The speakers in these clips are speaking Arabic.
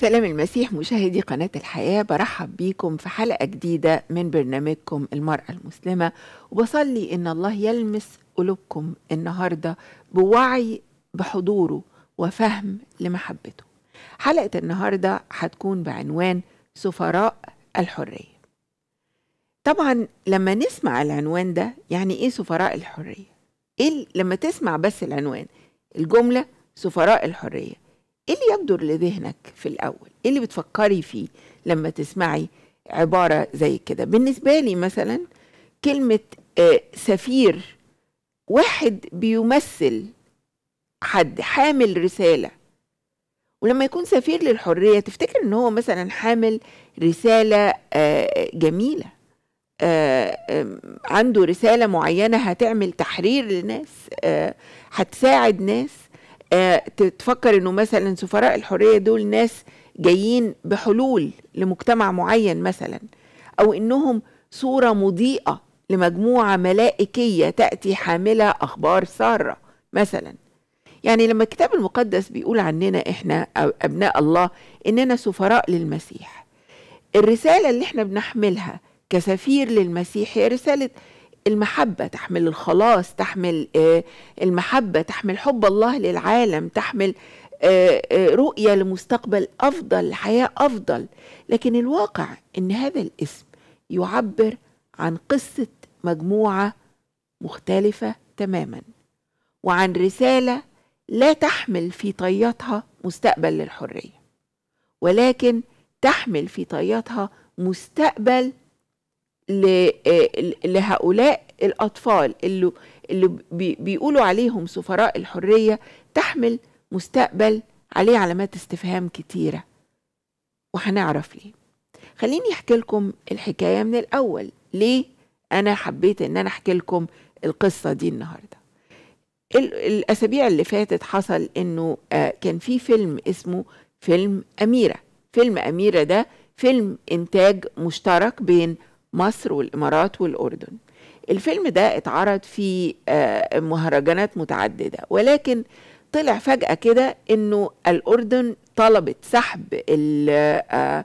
سلام المسيح مشاهدي قناة الحياة برحب بيكم في حلقة جديدة من برنامجكم المرأة المسلمة وبصلي إن الله يلمس قلوبكم النهاردة بوعي بحضوره وفهم لمحبته حلقة النهاردة هتكون بعنوان سفراء الحرية طبعا لما نسمع العنوان ده يعني إيه سفراء الحرية؟ إيه لما تسمع بس العنوان الجملة سفراء الحرية ايه اللي يبدر لذهنك في الاول ايه اللي بتفكري فيه لما تسمعي عباره زي كده بالنسبه لي مثلا كلمه آه، سفير واحد بيمثل حد حامل رساله ولما يكون سفير للحريه تفتكر ان هو مثلا حامل رساله آه، جميله آه، عنده رساله معينه هتعمل تحرير لناس هتساعد ناس آه، تفكر انه مثلا سفراء الحريه دول ناس جايين بحلول لمجتمع معين مثلا او انهم صوره مضيئه لمجموعه ملائكيه تاتي حامله اخبار ساره مثلا يعني لما الكتاب المقدس بيقول عننا احنا ابناء الله اننا سفراء للمسيح الرساله اللي احنا بنحملها كسفير للمسيح هي رساله المحبة تحمل الخلاص تحمل آه، المحبة تحمل حب الله للعالم تحمل آه، آه، رؤية لمستقبل أفضل حياة أفضل لكن الواقع إن هذا الاسم يعبر عن قصة مجموعة مختلفة تماما وعن رسالة لا تحمل في طياتها مستقبل للحرية ولكن تحمل في طياتها مستقبل آه، لهؤلاء الأطفال اللي, اللي بيقولوا عليهم سفراء الحرية تحمل مستقبل عليه علامات استفهام كتيرة وهنعرف ليه خليني أحكي لكم الحكاية من الأول ليه أنا حبيت إن أنا أحكي لكم القصة دي النهاردة الأسابيع اللي فاتت حصل إنه آه، كان في فيلم اسمه فيلم أميرة فيلم أميرة ده فيلم إنتاج مشترك بين مصر والإمارات والأردن الفيلم ده اتعرض في آه، مهرجانات متعددة ولكن طلع فجأة كده إنه الأردن طلبت سحب آه، آه،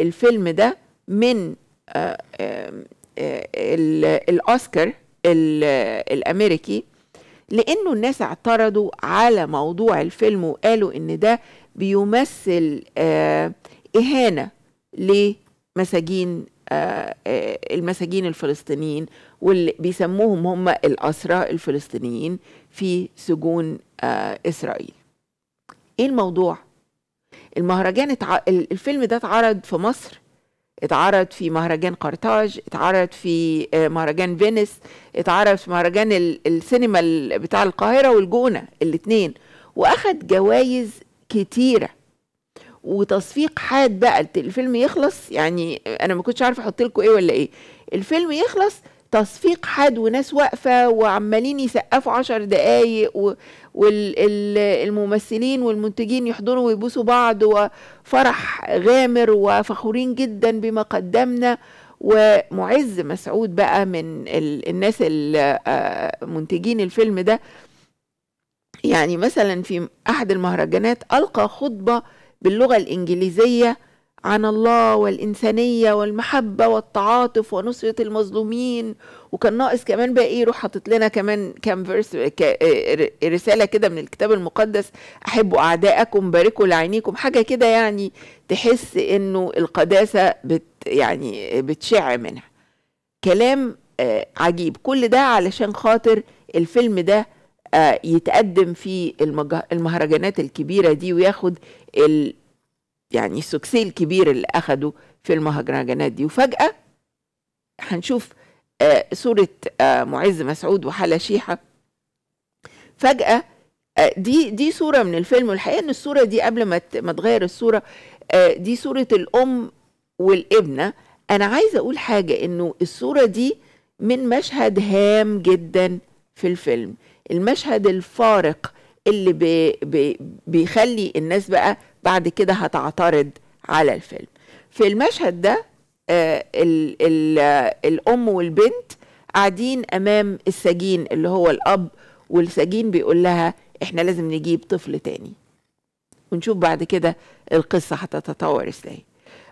الفيلم ده من الأوسكار الأمريكي لأنه الناس اعترضوا على موضوع الفيلم وقالوا إن ده بيمثل إهانة لمساجين آه، آه، المساجين الفلسطينيين واللي بيسموهم هم الأسرى الفلسطينيين في سجون آه، إسرائيل إيه الموضوع؟ المهرجان اتع... الفيلم ده اتعرض في مصر اتعرض في مهرجان قرطاج اتعرض في مهرجان فينيس اتعرض في مهرجان السينما بتاع القاهرة والجونة الاتنين واخد جوائز كتيره وتصفيق حاد بقى الفيلم يخلص يعني انا ما كنتش عارفه احط لكم ايه ولا ايه الفيلم يخلص تصفيق حاد وناس واقفه وعمالين يسقفوا عشر دقايق والممثلين والمنتجين يحضنوا ويبوسوا بعض وفرح غامر وفخورين جدا بما قدمنا ومعز مسعود بقى من الناس المنتجين آه، الفيلم ده يعني مثلا في احد المهرجانات القى خطبه باللغة الإنجليزية عن الله والإنسانية والمحبة والتعاطف ونصرة المظلومين وكان ناقص كمان بقى إيه يروح حاطط لنا كمان كام فيرس رسالة كده من الكتاب المقدس أحبوا أعداءكم باركوا لعينيكم حاجة كده يعني تحس إنه القداسة بت يعني بتشع منها كلام آه، عجيب كل ده علشان خاطر الفيلم ده آه، يتقدم في المهرجانات الكبيرة دي وياخد ال يعني السكسي الكبير اللي أخده في المهرجانات دي وفجأة هنشوف آه صورة آه معز مسعود وحلا شيحة فجأة آه دي دي صورة من الفيلم والحقيقة إن الصورة دي قبل ما ما تغير الصورة آه، دي صورة الأم والابنة أنا عايزة أقول حاجة إنه الصورة دي من مشهد هام جدا في الفيلم المشهد الفارق اللي بي بي بيخلي الناس بقى بعد كده هتعترض على الفيلم في المشهد ده آه ال ال الام والبنت قاعدين امام السجين اللي هو الاب والسجين بيقول لها احنا لازم نجيب طفل تاني ونشوف بعد كده القصه هتتطور ازاي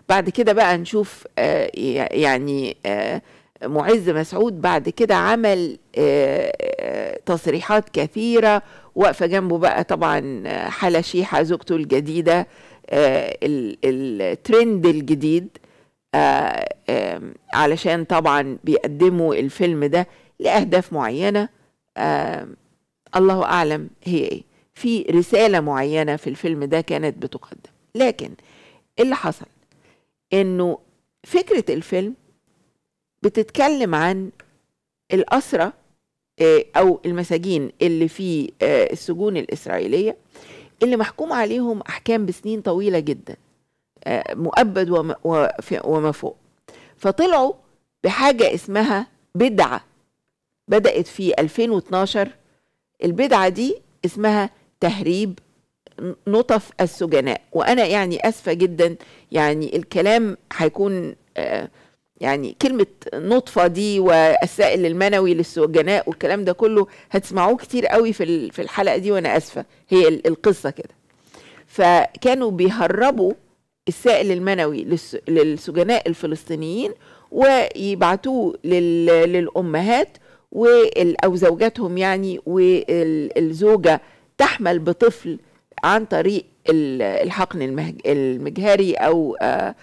بعد كده بقى نشوف آه يعني آه معز مسعود بعد كده عمل آه، آه، تصريحات كثيره واقفه جنبه بقى طبعا آه، حاله شيحه زوجته الجديده آه، الترند الجديد آه، علشان طبعا بيقدموا الفيلم ده لاهداف معينه الله اعلم هي ايه في رساله معينه في الفيلم ده كانت بتقدم لكن اللي حصل انه فكره الفيلم بتتكلم عن الاسره آه، او المساجين اللي في آه، السجون الاسرائيليه اللي محكوم عليهم احكام بسنين طويله جدا آه، مؤبد وما فوق فطلعوا بحاجه اسمها بدعه بدات في 2012 البدعه دي اسمها تهريب نطف السجناء وانا يعني اسفه جدا يعني الكلام هيكون يعني كلمة نطفة دي والسائل المنوي للسجناء والكلام ده كله هتسمعوه كتير قوي في في الحلقة دي وأنا آسفة هي القصة كده فكانوا بيهربوا السائل المنوي للسجناء الفلسطينيين ويبعتوه للأمهات أو زوجاتهم يعني والزوجة تحمل بطفل عن طريق الحقن المجهري أو آه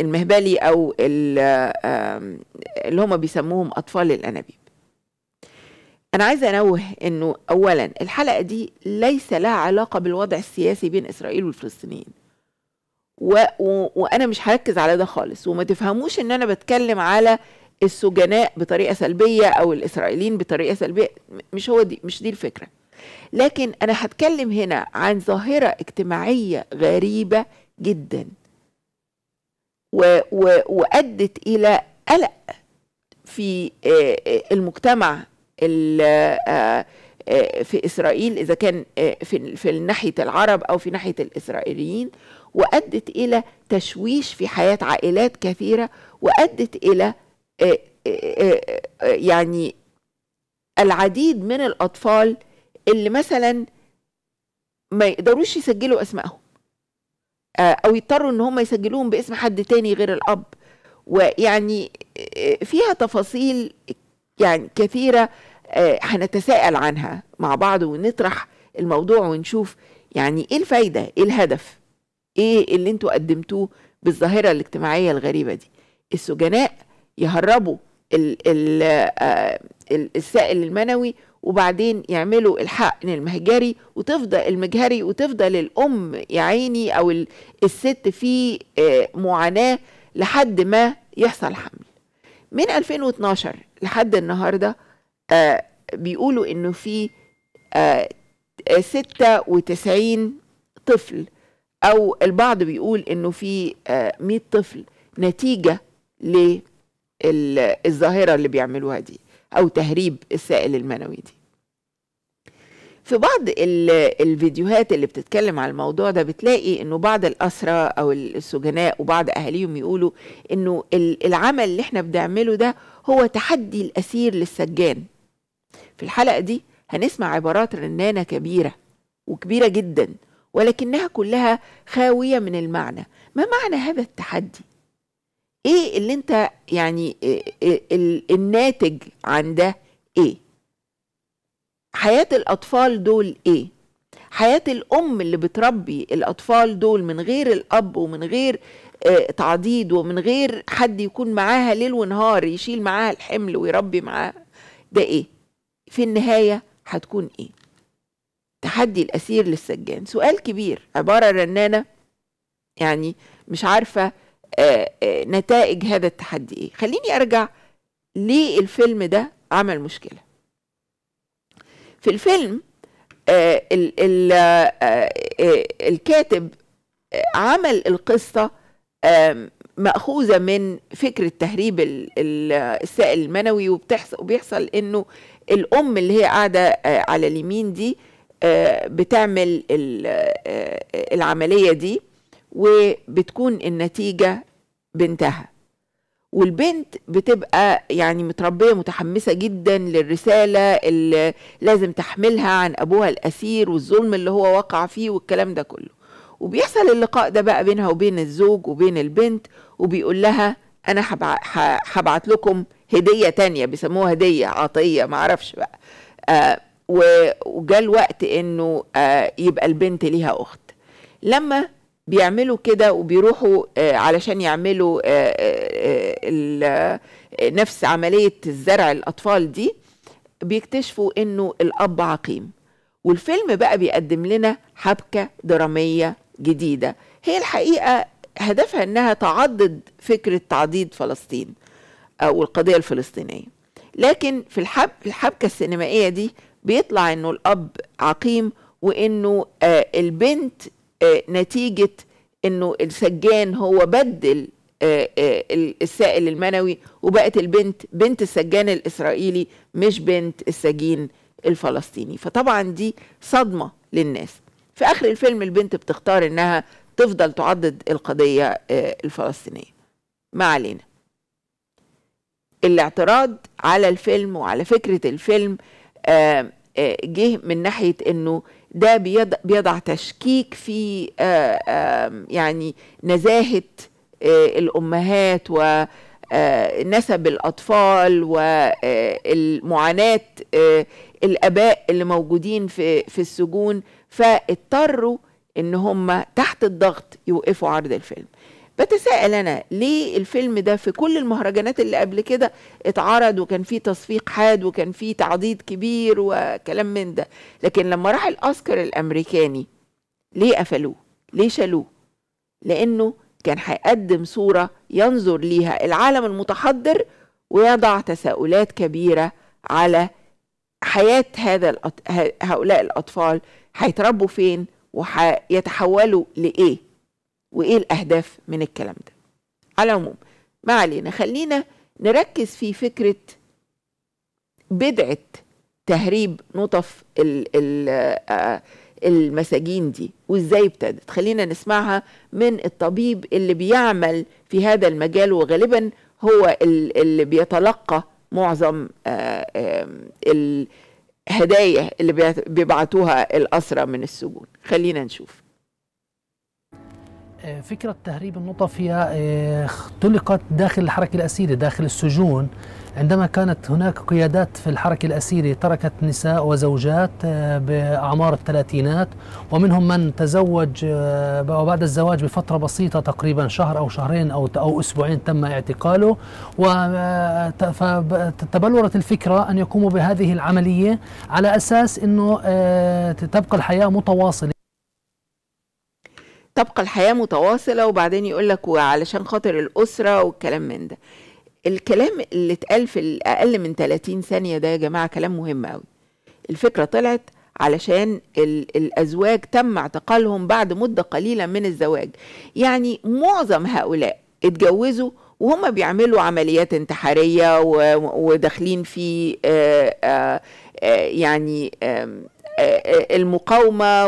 المهبلي او اللي هم بيسموهم اطفال الانابيب انا عايزه انوه انه اولا الحلقه دي ليس لها علاقه بالوضع السياسي بين اسرائيل والفلسطينيين و... و... وانا مش هركز على ده خالص وما تفهموش ان انا بتكلم على السجناء بطريقه سلبيه او الاسرائيليين بطريقه سلبيه مش هو دي مش دي الفكره لكن انا هتكلم هنا عن ظاهره اجتماعيه غريبه جدا و و وأدت إلى قلق في آه، آه، المجتمع آه، في إسرائيل إذا كان في في ناحية العرب أو في ناحية الإسرائيليين وأدت إلى تشويش في حياة عائلات كثيرة وأدت إلى يعني العديد من الأطفال اللي مثلا ما يقدروش يسجلوا أسمائهم آه، او يضطروا ان هم يسجلوهم باسم حد تاني غير الاب ويعني آه، فيها تفاصيل يعني كثيره آه، هنتساءل عنها مع بعض ونطرح الموضوع ونشوف يعني ايه الفايده ايه الهدف ايه اللي انتوا قدمتوه بالظاهره الاجتماعيه الغريبه دي السجناء يهربوا السائل المنوي وبعدين يعملوا الحقن المهجري وتفضل المجهري وتفضل الام يا عيني او الست في آه، معاناه لحد ما يحصل حمل من 2012 لحد النهارده آه، بيقولوا انه في 96 آه، طفل او البعض بيقول انه في 100 طفل نتيجه للظاهره اللي بيعملوها دي أو تهريب السائل المنوي دي في بعض الفيديوهات اللي بتتكلم على الموضوع ده بتلاقي انه بعض الاسرى او السجناء وبعض اهاليهم يقولوا انه العمل اللي احنا بنعمله ده هو تحدي الاسير للسجان في الحلقه دي هنسمع عبارات رنانه كبيره وكبيره جدا ولكنها كلها خاويه من المعنى ما معنى هذا التحدي ايه اللي انت يعني إيه، إيه، الناتج عن ده ايه حياه الاطفال دول ايه حياه الام اللي بتربي الاطفال دول من غير الاب ومن غير آه، تعضيد ومن غير حد يكون معاها ليل ونهار يشيل معاها الحمل ويربي معاها ده ايه في النهايه هتكون ايه تحدي الاسير للسجان سؤال كبير عباره رنانه يعني مش عارفه آه، آه، نتائج هذا التحدي ايه خليني ارجع ليه الفيلم ده عمل مشكله في الفيلم آه، الكاتب عمل القصه مأخوذة من فكرة تهريب السائل المنوي وبيحصل إنه الأم اللي هي قاعدة على اليمين دي بتعمل العملية دي وبتكون النتيجه بنتها والبنت بتبقى يعني متربيه متحمسه جدا للرساله اللي لازم تحملها عن ابوها الاسير والظلم اللي هو وقع فيه والكلام ده كله وبيحصل اللقاء ده بقى بينها وبين الزوج وبين البنت وبيقول لها انا هبعت لكم هديه تانية بيسموها هديه عطيه معرفش بقى آه وجاء الوقت انه آه يبقى البنت ليها اخت لما بيعملوا كده وبيروحوا آه، علشان يعملوا آه، آه، نفس عملية زرع الأطفال دي بيكتشفوا إنه الأب عقيم والفيلم بقى بيقدم لنا حبكة درامية جديدة هي الحقيقة هدفها إنها تعضد فكرة تعضيد فلسطين أو القضية الفلسطينية لكن في الحب الحبكة السينمائية دي بيطلع إنه الأب عقيم وإنه البنت آه، نتيجه انه السجان هو بدل آه، آه، السائل المنوي وبقت البنت بنت السجان الاسرائيلي مش بنت السجين الفلسطيني فطبعا دي صدمه للناس في اخر الفيلم البنت بتختار انها تفضل تعضد القضيه الفلسطينيه ما علينا الاعتراض على الفيلم وعلى فكره الفيلم جه من ناحيه انه ده بيضع, بيضع تشكيك في آه، يعني نزاهه آه، الامهات ونسب آه، الاطفال ومعاناة الاباء اللي موجودين في في السجون فاضطروا ان هم تحت الضغط يوقفوا عرض الفيلم بتساءل انا ليه الفيلم ده في كل المهرجانات اللي قبل كده اتعرض وكان فيه تصفيق حاد وكان فيه تعضيد كبير وكلام من ده لكن لما راح الاوسكار الامريكاني ليه قفلوه ليه شالوه لانه كان هيقدم صوره ينظر ليها العالم المتحضر ويضع تساؤلات كبيره على حياه هذا الأط... هؤلاء الاطفال هيتربوا فين وهيتحولوا لايه وايه الاهداف من الكلام ده على العموم ما علينا خلينا نركز في فكره بدعه تهريب نطف الـ الـ آه، المساجين دي وازاي ابتدت خلينا نسمعها من الطبيب اللي بيعمل في هذا المجال وغالبا هو اللي بيتلقى معظم آه، الهدايا اللي بيبعتوها الأسرى من السجون خلينا نشوف آه، فكرة تهريب النطف هي آه، اختلقت داخل الحركة الأسيرة داخل السجون عندما كانت هناك قيادات في الحركة الأسيرة تركت نساء وزوجات آه، بأعمار الثلاثينات ومنهم من تزوج وبعد الزواج بفترة بسيطة تقريبا شهر أو شهرين أو أو أسبوعين تم اعتقاله وتبلورت الفكرة أن يقوموا بهذه العملية على أساس أنه تبقى الحياة متواصلة تبقى الحياة متواصلة وبعدين يقول لك وعلشان خاطر الأسرة والكلام من ده الكلام اللي اتقال في الأقل من 30 ثانية ده يا جماعة كلام مهم قوي الفكرة طلعت علشان الأزواج تم اعتقالهم بعد مدة قليلة من الزواج يعني معظم هؤلاء اتجوزوا وهم بيعملوا عمليات انتحارية وداخلين في آه، آه، آه، يعني المقاومه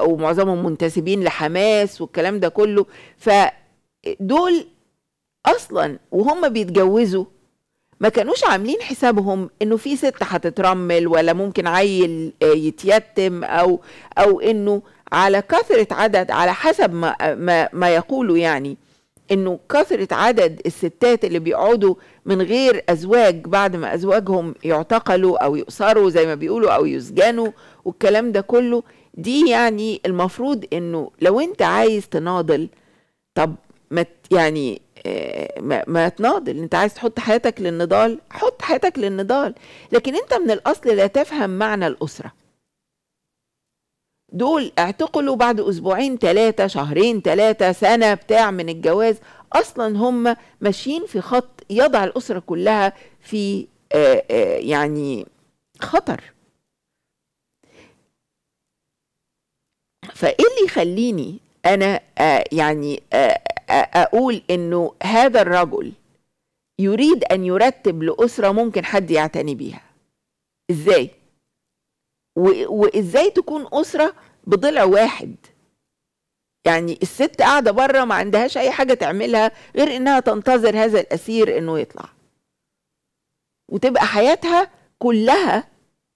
ومعظمهم منتسبين لحماس والكلام ده كله فدول اصلا وهم بيتجوزوا ما كانوش عاملين حسابهم انه في ست هتترمل ولا ممكن عيل يتيتم او او انه على كثره عدد على حسب ما ما, ما يقولوا يعني انه كثره عدد الستات اللي بيقعدوا من غير ازواج بعد ما ازواجهم يعتقلوا او يؤسروا زي ما بيقولوا او يسجنوا والكلام ده كله دي يعني المفروض انه لو انت عايز تناضل طب ما يعني آه، ما, تناضل انت عايز تحط حياتك للنضال حط حياتك للنضال لكن انت من الاصل لا تفهم معنى الاسره دول اعتقلوا بعد اسبوعين ثلاثه شهرين ثلاثه سنه بتاع من الجواز اصلا هم ماشيين في خط يضع الاسره كلها في آآ آه، آآ آه، يعني خطر فايه اللي يخليني انا آآ آه، يعني اقول انه هذا الرجل يريد ان يرتب لاسره ممكن حد يعتني بيها ازاي وازاي تكون اسره بضلع واحد يعني الست قاعده بره ما عندهاش اي حاجه تعملها غير انها تنتظر هذا الاسير انه يطلع وتبقى حياتها كلها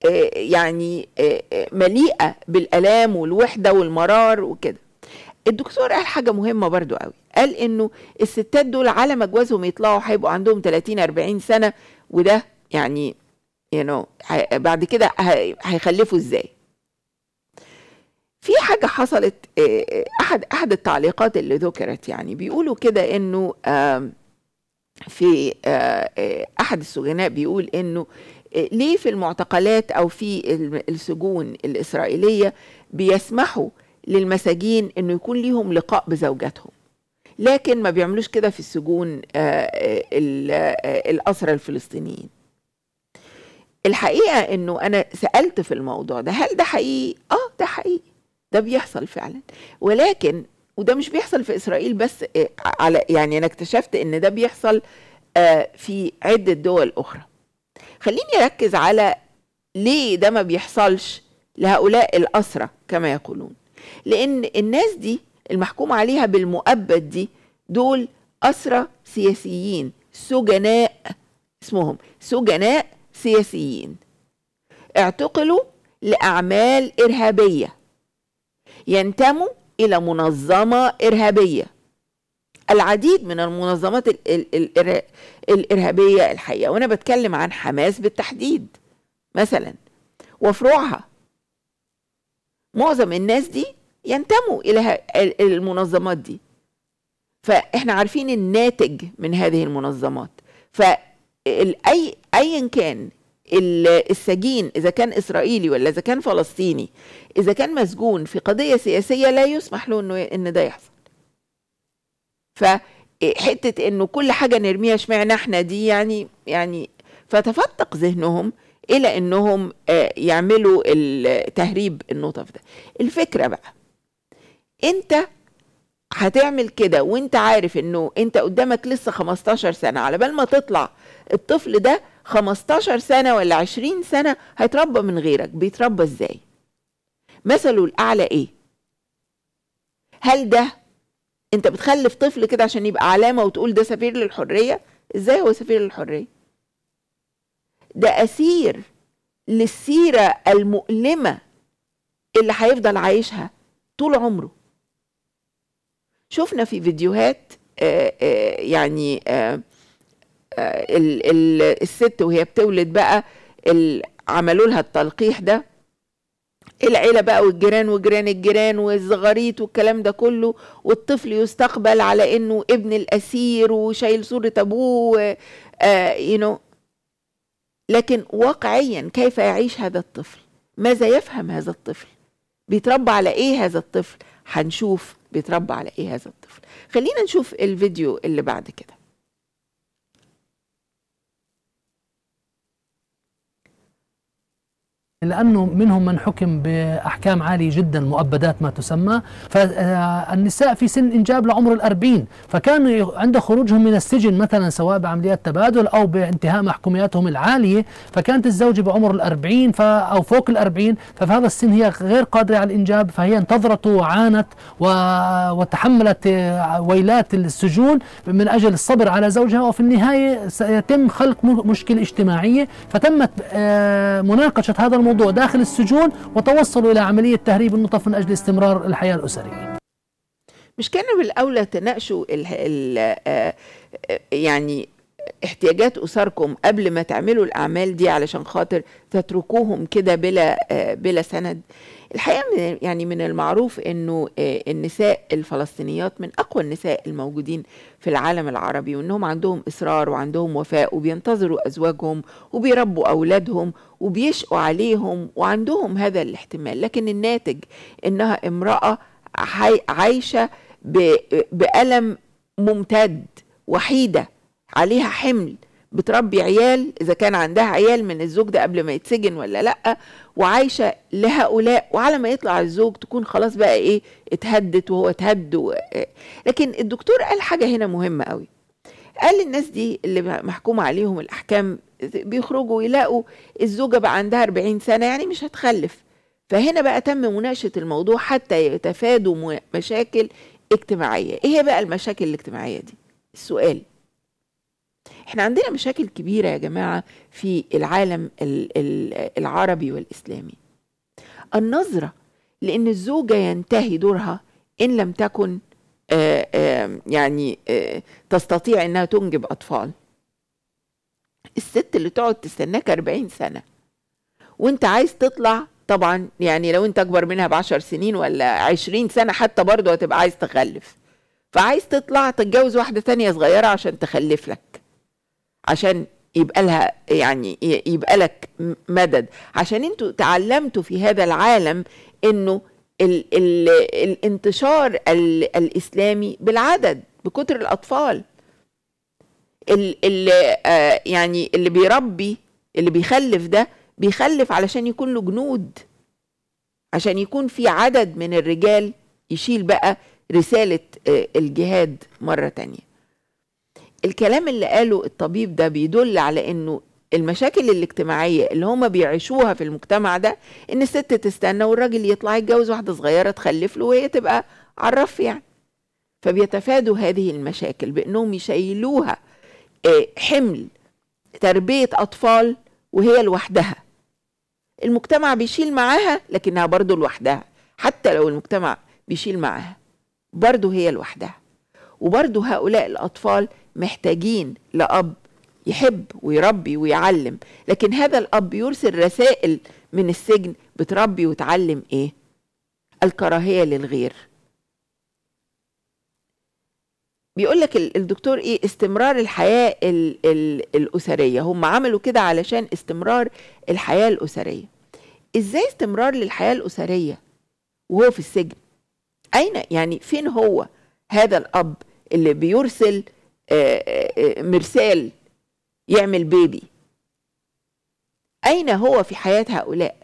آه، يعني آه، آه، مليئه بالالام والوحده والمرار وكده الدكتور قال حاجه مهمه برضو قوي قال انه الستات دول على ما جوازهم يطلعوا هيبقوا عندهم 30 40 سنه وده يعني you know بعد كده هيخلفوا ازاي في حاجة حصلت آه، آه، أحد أحد التعليقات اللي ذكرت يعني بيقولوا كده إنه في آه، أحد السجناء بيقول إنه ليه في المعتقلات أو في السجون الإسرائيلية بيسمحوا للمساجين إنه يكون ليهم لقاء بزوجاتهم لكن ما بيعملوش كده في السجون الأسرى الفلسطينيين الحقيقه انه انا سالت في الموضوع ده هل ده حقيقي اه ده حقيقي ده بيحصل فعلا ولكن وده مش بيحصل في اسرائيل بس آه، على يعني انا اكتشفت ان ده بيحصل آه، في عده دول اخرى خليني اركز على ليه ده ما بيحصلش لهؤلاء الاسرى كما يقولون لان الناس دي المحكوم عليها بالمؤبد دي دول اسرى سياسيين سجناء اسمهم سجناء سياسيين اعتقلوا لأعمال إرهابية ينتموا إلى منظمة إرهابية العديد من المنظمات ال ال الإرهابية الحقيقة وأنا بتكلم عن حماس بالتحديد مثلا وفروعها معظم الناس دي ينتموا إلى المنظمات دي فإحنا عارفين الناتج من هذه المنظمات ف اي ايا كان السجين اذا كان اسرائيلي ولا اذا كان فلسطيني اذا كان مسجون في قضيه سياسيه لا يسمح له انه ان ده يحصل فحته انه كل حاجه نرميها اشمعنا احنا دي يعني يعني فتفتق ذهنهم الى انهم آه، يعملوا تهريب النطف ده الفكره بقى انت هتعمل كده وانت عارف انه انت قدامك لسه 15 سنه على بال ما تطلع الطفل ده 15 سنة ولا 20 سنة هيتربى من غيرك بيتربى ازاي مثله الأعلى ايه هل ده انت بتخلف طفل كده عشان يبقى علامة وتقول ده سفير للحرية ازاي هو سفير للحرية ده أسير للسيرة المؤلمة اللي هيفضل عايشها طول عمره شفنا في فيديوهات آآ آه، آآ آه، يعني آآ آه، ال ال الست وهي بتولد بقى عملوا لها التلقيح ده العيلة بقى والجيران وجيران الجيران والزغاريت والكلام ده كله والطفل يستقبل على انه ابن الاسير وشايل صورة ابوه آه you لكن واقعيا كيف يعيش هذا الطفل ماذا يفهم هذا الطفل بيتربى على ايه هذا الطفل هنشوف بيتربى على ايه هذا الطفل خلينا نشوف الفيديو اللي بعد كده لأنه منهم من حكم بأحكام عالية جدا مؤبدات ما تسمى فالنساء آه، في سن إنجاب لعمر الأربعين فكانوا عند خروجهم من السجن مثلا سواء بعمليات تبادل أو بانتهاء محكومياتهم العالية فكانت الزوجة بعمر الأربعين أو فوق الأربعين ففي هذا السن هي غير قادرة على الإنجاب فهي انتظرت وعانت وتحملت آه، ويلات السجون من أجل الصبر على زوجها وفي النهاية سيتم خلق مشكلة اجتماعية فتمت آه، مناقشة هذا الموضوع الموضوع داخل السجون وتوصلوا إلى عملية تهريب النطف من أجل استمرار الحياة الأسرية مش كانوا بالأولى تناقشوا الـ الـ آه، آه، يعني احتياجات أسركم قبل ما تعملوا الأعمال دي علشان خاطر تتركوهم كده بلا آه، بلا سند الحقيقه يعني من المعروف انه آه، النساء الفلسطينيات من اقوى النساء الموجودين في العالم العربي وانهم عندهم اصرار وعندهم وفاء وبينتظروا ازواجهم وبيربوا اولادهم وبيشقوا عليهم وعندهم هذا الاحتمال لكن الناتج انها امراه عايشه بألم ممتد وحيده عليها حمل بتربي عيال اذا كان عندها عيال من الزوج ده قبل ما يتسجن ولا لا وعايشه لهؤلاء وعلى ما يطلع الزوج تكون خلاص بقى ايه اتهدت وهو اتهد و... لكن الدكتور قال حاجه هنا مهمه قوي قال الناس دي اللي محكوم عليهم الاحكام بيخرجوا يلاقوا الزوجه بقى عندها 40 سنه يعني مش هتخلف فهنا بقى تم مناقشه الموضوع حتى يتفادوا مشاكل اجتماعيه ايه هي بقى المشاكل الاجتماعيه دي السؤال احنا عندنا مشاكل كبيرة يا جماعة في العالم العربي والإسلامي النظرة لأن الزوجة ينتهي دورها إن لم تكن آه، آه، يعني آه، تستطيع إنها تنجب أطفال الست اللي تقعد تستناك 40 سنة وانت عايز تطلع طبعا يعني لو انت اكبر منها بعشر سنين ولا عشرين سنة حتى برضه هتبقى عايز تخلف فعايز تطلع تتجوز واحدة تانية صغيرة عشان تخلف لك عشان يبقى لها يعني يبقى لك مدد عشان انتوا تعلمتوا في هذا العالم انه ال ال الانتشار ال الاسلامي بالعدد بكتر الاطفال ال ال آه يعني اللي بيربي اللي بيخلف ده بيخلف علشان يكون له جنود عشان يكون في عدد من الرجال يشيل بقى رسالة آه، الجهاد مرة تانية الكلام اللي قاله الطبيب ده بيدل على انه المشاكل الاجتماعية اللي هم بيعيشوها في المجتمع ده ان الست تستنى والراجل يطلع يتجوز واحدة صغيرة تخلف له وهي تبقى عرف يعني فبيتفادوا هذه المشاكل بانهم يشيلوها آه، حمل تربية اطفال وهي لوحدها المجتمع بيشيل معاها لكنها برضه لوحدها حتى لو المجتمع بيشيل معاها برضه هي لوحدها وبرضه هؤلاء الأطفال محتاجين لأب يحب ويربي ويعلم لكن هذا الأب يرسل رسائل من السجن بتربي وتعلم إيه؟ الكراهية للغير بيقول لك الدكتور ايه استمرار الحياه الـ الـ الاسريه هم عملوا كده علشان استمرار الحياه الاسريه ازاي استمرار للحياه الاسريه وهو في السجن اين يعني فين هو هذا الاب اللي بيرسل مرسال يعمل بيبي أين هو في حياة هؤلاء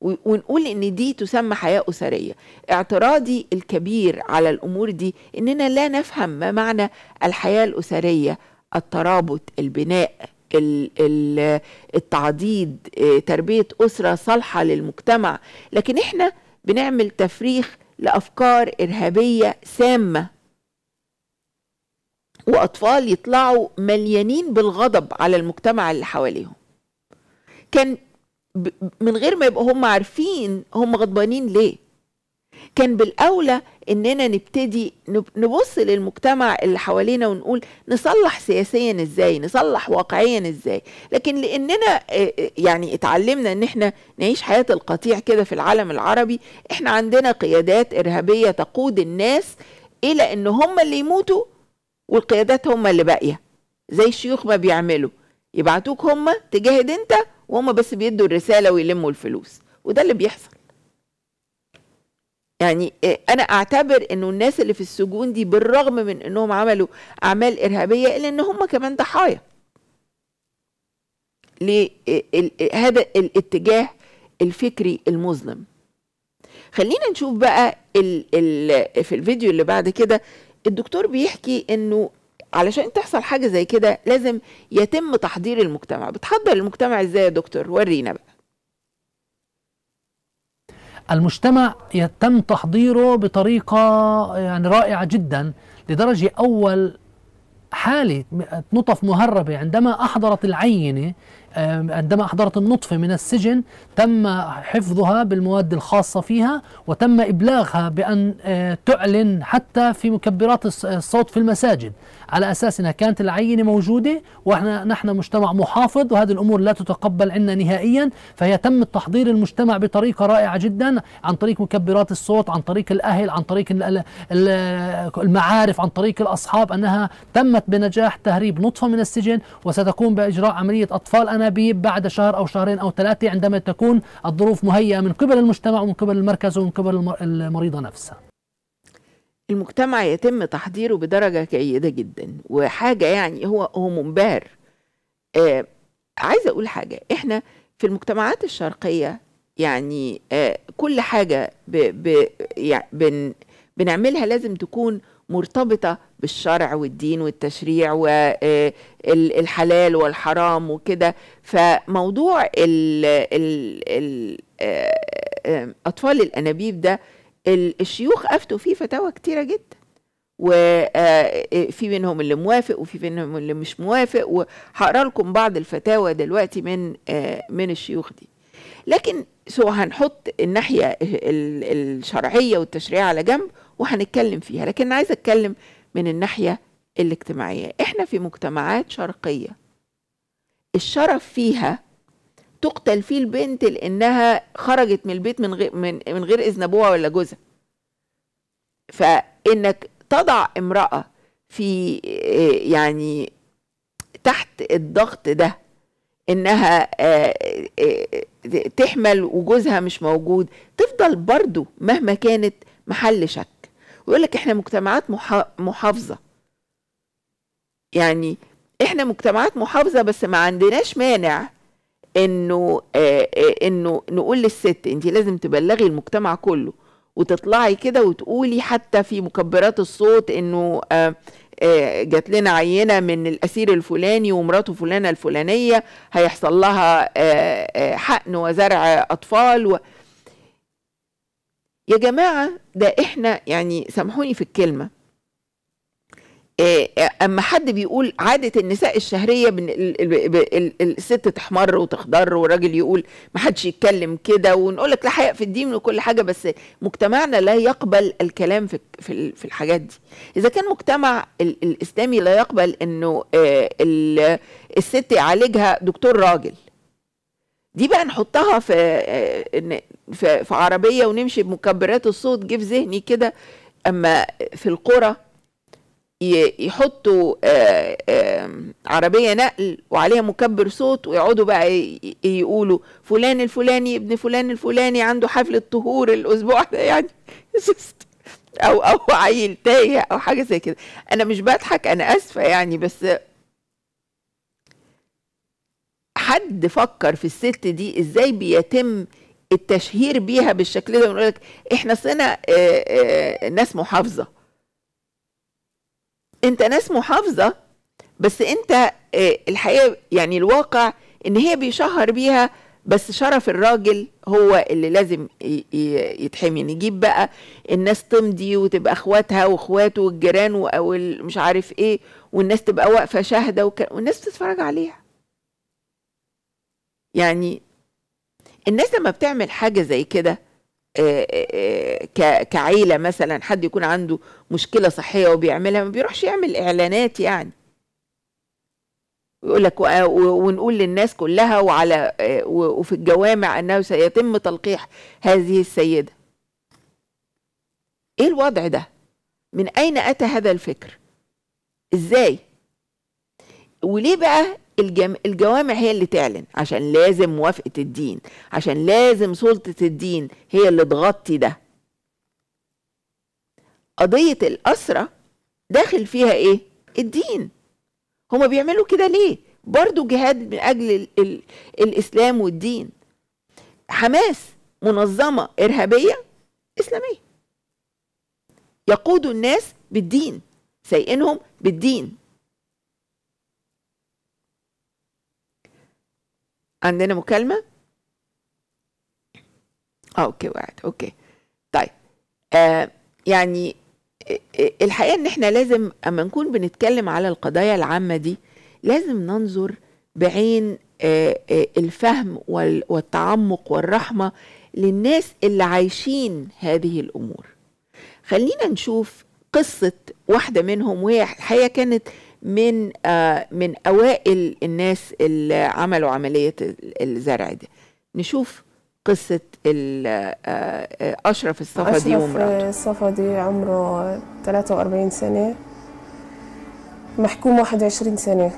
ونقول ان دي تسمى حياه اسريه اعتراضي الكبير على الامور دي اننا لا نفهم ما معنى الحياه الاسريه الترابط البناء التعضيد تربيه اسره صالحه للمجتمع لكن احنا بنعمل تفريخ لافكار ارهابيه سامه واطفال يطلعوا مليانين بالغضب على المجتمع اللي حواليهم كان من غير ما يبقوا هم عارفين هم غضبانين ليه كان بالاولى اننا نبتدي نبص للمجتمع اللي حوالينا ونقول نصلح سياسيا ازاي نصلح واقعيا ازاي لكن لاننا يعني اتعلمنا ان احنا نعيش حياه القطيع كده في العالم العربي احنا عندنا قيادات ارهابيه تقود الناس الى ان هم اللي يموتوا والقيادات هم اللي باقيه زي الشيوخ ما بيعملوا يبعتوك هم تجاهد انت وهم بس بيدوا الرساله ويلموا الفلوس وده اللي بيحصل يعني آه، انا اعتبر انه الناس اللي في السجون دي بالرغم من انهم عملوا اعمال ارهابيه الا ان هم كمان ضحايا لهذا آه، آه، الاتجاه الفكري المظلم خلينا نشوف بقى الـ الـ في الفيديو اللي بعد كده الدكتور بيحكي انه علشان تحصل حاجه زي كده لازم يتم تحضير المجتمع بتحضر المجتمع ازاي يا دكتور ورينا بقى المجتمع يتم تحضيره بطريقة يعني رائعة جدا لدرجة أول حالة نطف مهربة عندما أحضرت العينة عندما أحضرت النطفة من السجن تم حفظها بالمواد الخاصة فيها وتم إبلاغها بأن آه، تعلن حتى في مكبرات آه، الصوت في المساجد على أساس أنها كانت العينة موجودة وإحنا نحن مجتمع محافظ وهذه الأمور لا تتقبل عنا نهائيا فهي تم تحضير المجتمع بطريقة رائعة جدا عن طريق مكبرات الصوت عن طريق الأهل عن طريق المعارف عن طريق الأصحاب أنها تمت بنجاح تهريب نطفة من السجن وستقوم بإجراء عملية أطفال أنا الأنابيب بعد شهر أو شهرين أو ثلاثة عندما تكون الظروف مهيئة من قبل المجتمع ومن قبل المركز ومن قبل المريضة نفسها المجتمع يتم تحضيره بدرجة جيدة جدا وحاجة يعني هو هو منبهر آه عايزة أقول حاجة إحنا في المجتمعات الشرقية يعني آه كل حاجة ب ب يعني بن بنعملها لازم تكون مرتبطه بالشرع والدين والتشريع والحلال آه، والحرام وكده فموضوع آه، آه، اطفال الانابيب ده الشيوخ افتوا فيه فتاوى كتيره جدا وفي منهم اللي موافق وفي منهم اللي مش موافق وهقرا لكم بعض الفتاوى دلوقتي من من الشيوخ دي لكن سواء هنحط الناحيه الشرعيه والتشريعيه على جنب وهنتكلم فيها لكن عايزه اتكلم من الناحيه الاجتماعيه احنا في مجتمعات شرقيه الشرف فيها تقتل فيه البنت لانها خرجت من البيت من غير من, من غير اذن ابوها ولا جوزها فانك تضع امراه في يعني تحت الضغط ده انها آه، آه، تحمل وجوزها مش موجود تفضل برضو مهما كانت محل شك ويقول لك احنا مجتمعات محا... محافظه يعني احنا مجتمعات محافظه بس ما عندناش مانع انه آه آه انه نقول للست انت لازم تبلغي المجتمع كله وتطلعي كده وتقولي حتى في مكبرات الصوت انه آه, آه، جات لنا عينه من الاسير الفلاني ومراته فلانه الفلانيه هيحصل لها آه، آه، حقن وزرع اطفال و... يا جماعة ده احنا يعني سامحوني في الكلمة آه، آه، اما حد بيقول عاده النساء الشهريه بن الست تحمر وتخضر والراجل يقول ما حدش يتكلم كده ونقول لك لا حياء في الدين وكل حاجه بس مجتمعنا لا يقبل الكلام في في الحاجات دي اذا كان مجتمع الاسلامي لا يقبل انه آه، الست يعالجها دكتور راجل دي بقى نحطها في في, في عربيه ونمشي بمكبرات الصوت جه في ذهني كده اما في القرى يحطوا عربيه نقل وعليها مكبر صوت ويقعدوا بقى يقولوا فلان الفلاني ابن فلان الفلاني عنده حفله طهور الاسبوع ده يعني او او عيل تايه او حاجه زي كده انا مش بضحك انا اسفه يعني بس حد فكر في الست دي ازاي بيتم التشهير بيها بالشكل ده ونقول لك احنا اصلنا آه، آه، ناس محافظه انت ناس محافظه بس انت آه، الحقيقه يعني الواقع ان هي بيشهر بيها بس شرف الراجل هو اللي لازم يتحمي نجيب بقى الناس تمضي وتبقى اخواتها واخواته والجيران او مش عارف ايه والناس تبقى واقفه شاهده والناس بتتفرج عليها يعني الناس لما بتعمل حاجه زي كده آه، آه، آه، كعيله مثلا حد يكون عنده مشكله صحيه وبيعملها ما بيروحش يعمل اعلانات يعني يقول لك ونقول للناس كلها وعلى وفي الجوامع انه سيتم تلقيح هذه السيده ايه الوضع ده من اين اتى هذا الفكر ازاي وليه بقى الجم... الجوامع هي اللي تعلن عشان لازم موافقة الدين عشان لازم سلطة الدين هي اللي تغطي ده قضية الأسرة داخل فيها إيه؟ الدين هما بيعملوا كده ليه؟ برضو جهاد من أجل ال... ال... الإسلام والدين حماس منظمة إرهابية إسلامية يقودوا الناس بالدين سيئنهم بالدين عندنا مكالمة اه اوكي وقعت اوكي طيب آه يعني آه، آه، الحقيقة ان احنا لازم اما نكون بنتكلم على القضايا العامة دي لازم ننظر بعين آه, آه، الفهم والتعمق والرحمة للناس اللي عايشين هذه الامور خلينا نشوف قصة واحدة منهم وهي الحقيقة كانت من آه، من اوائل الناس اللي عملوا عمليه الزرع دي نشوف قصه آه، اشرف الصفدي ومراته اشرف الصفدي عمره 43 سنه محكوم 21 سنه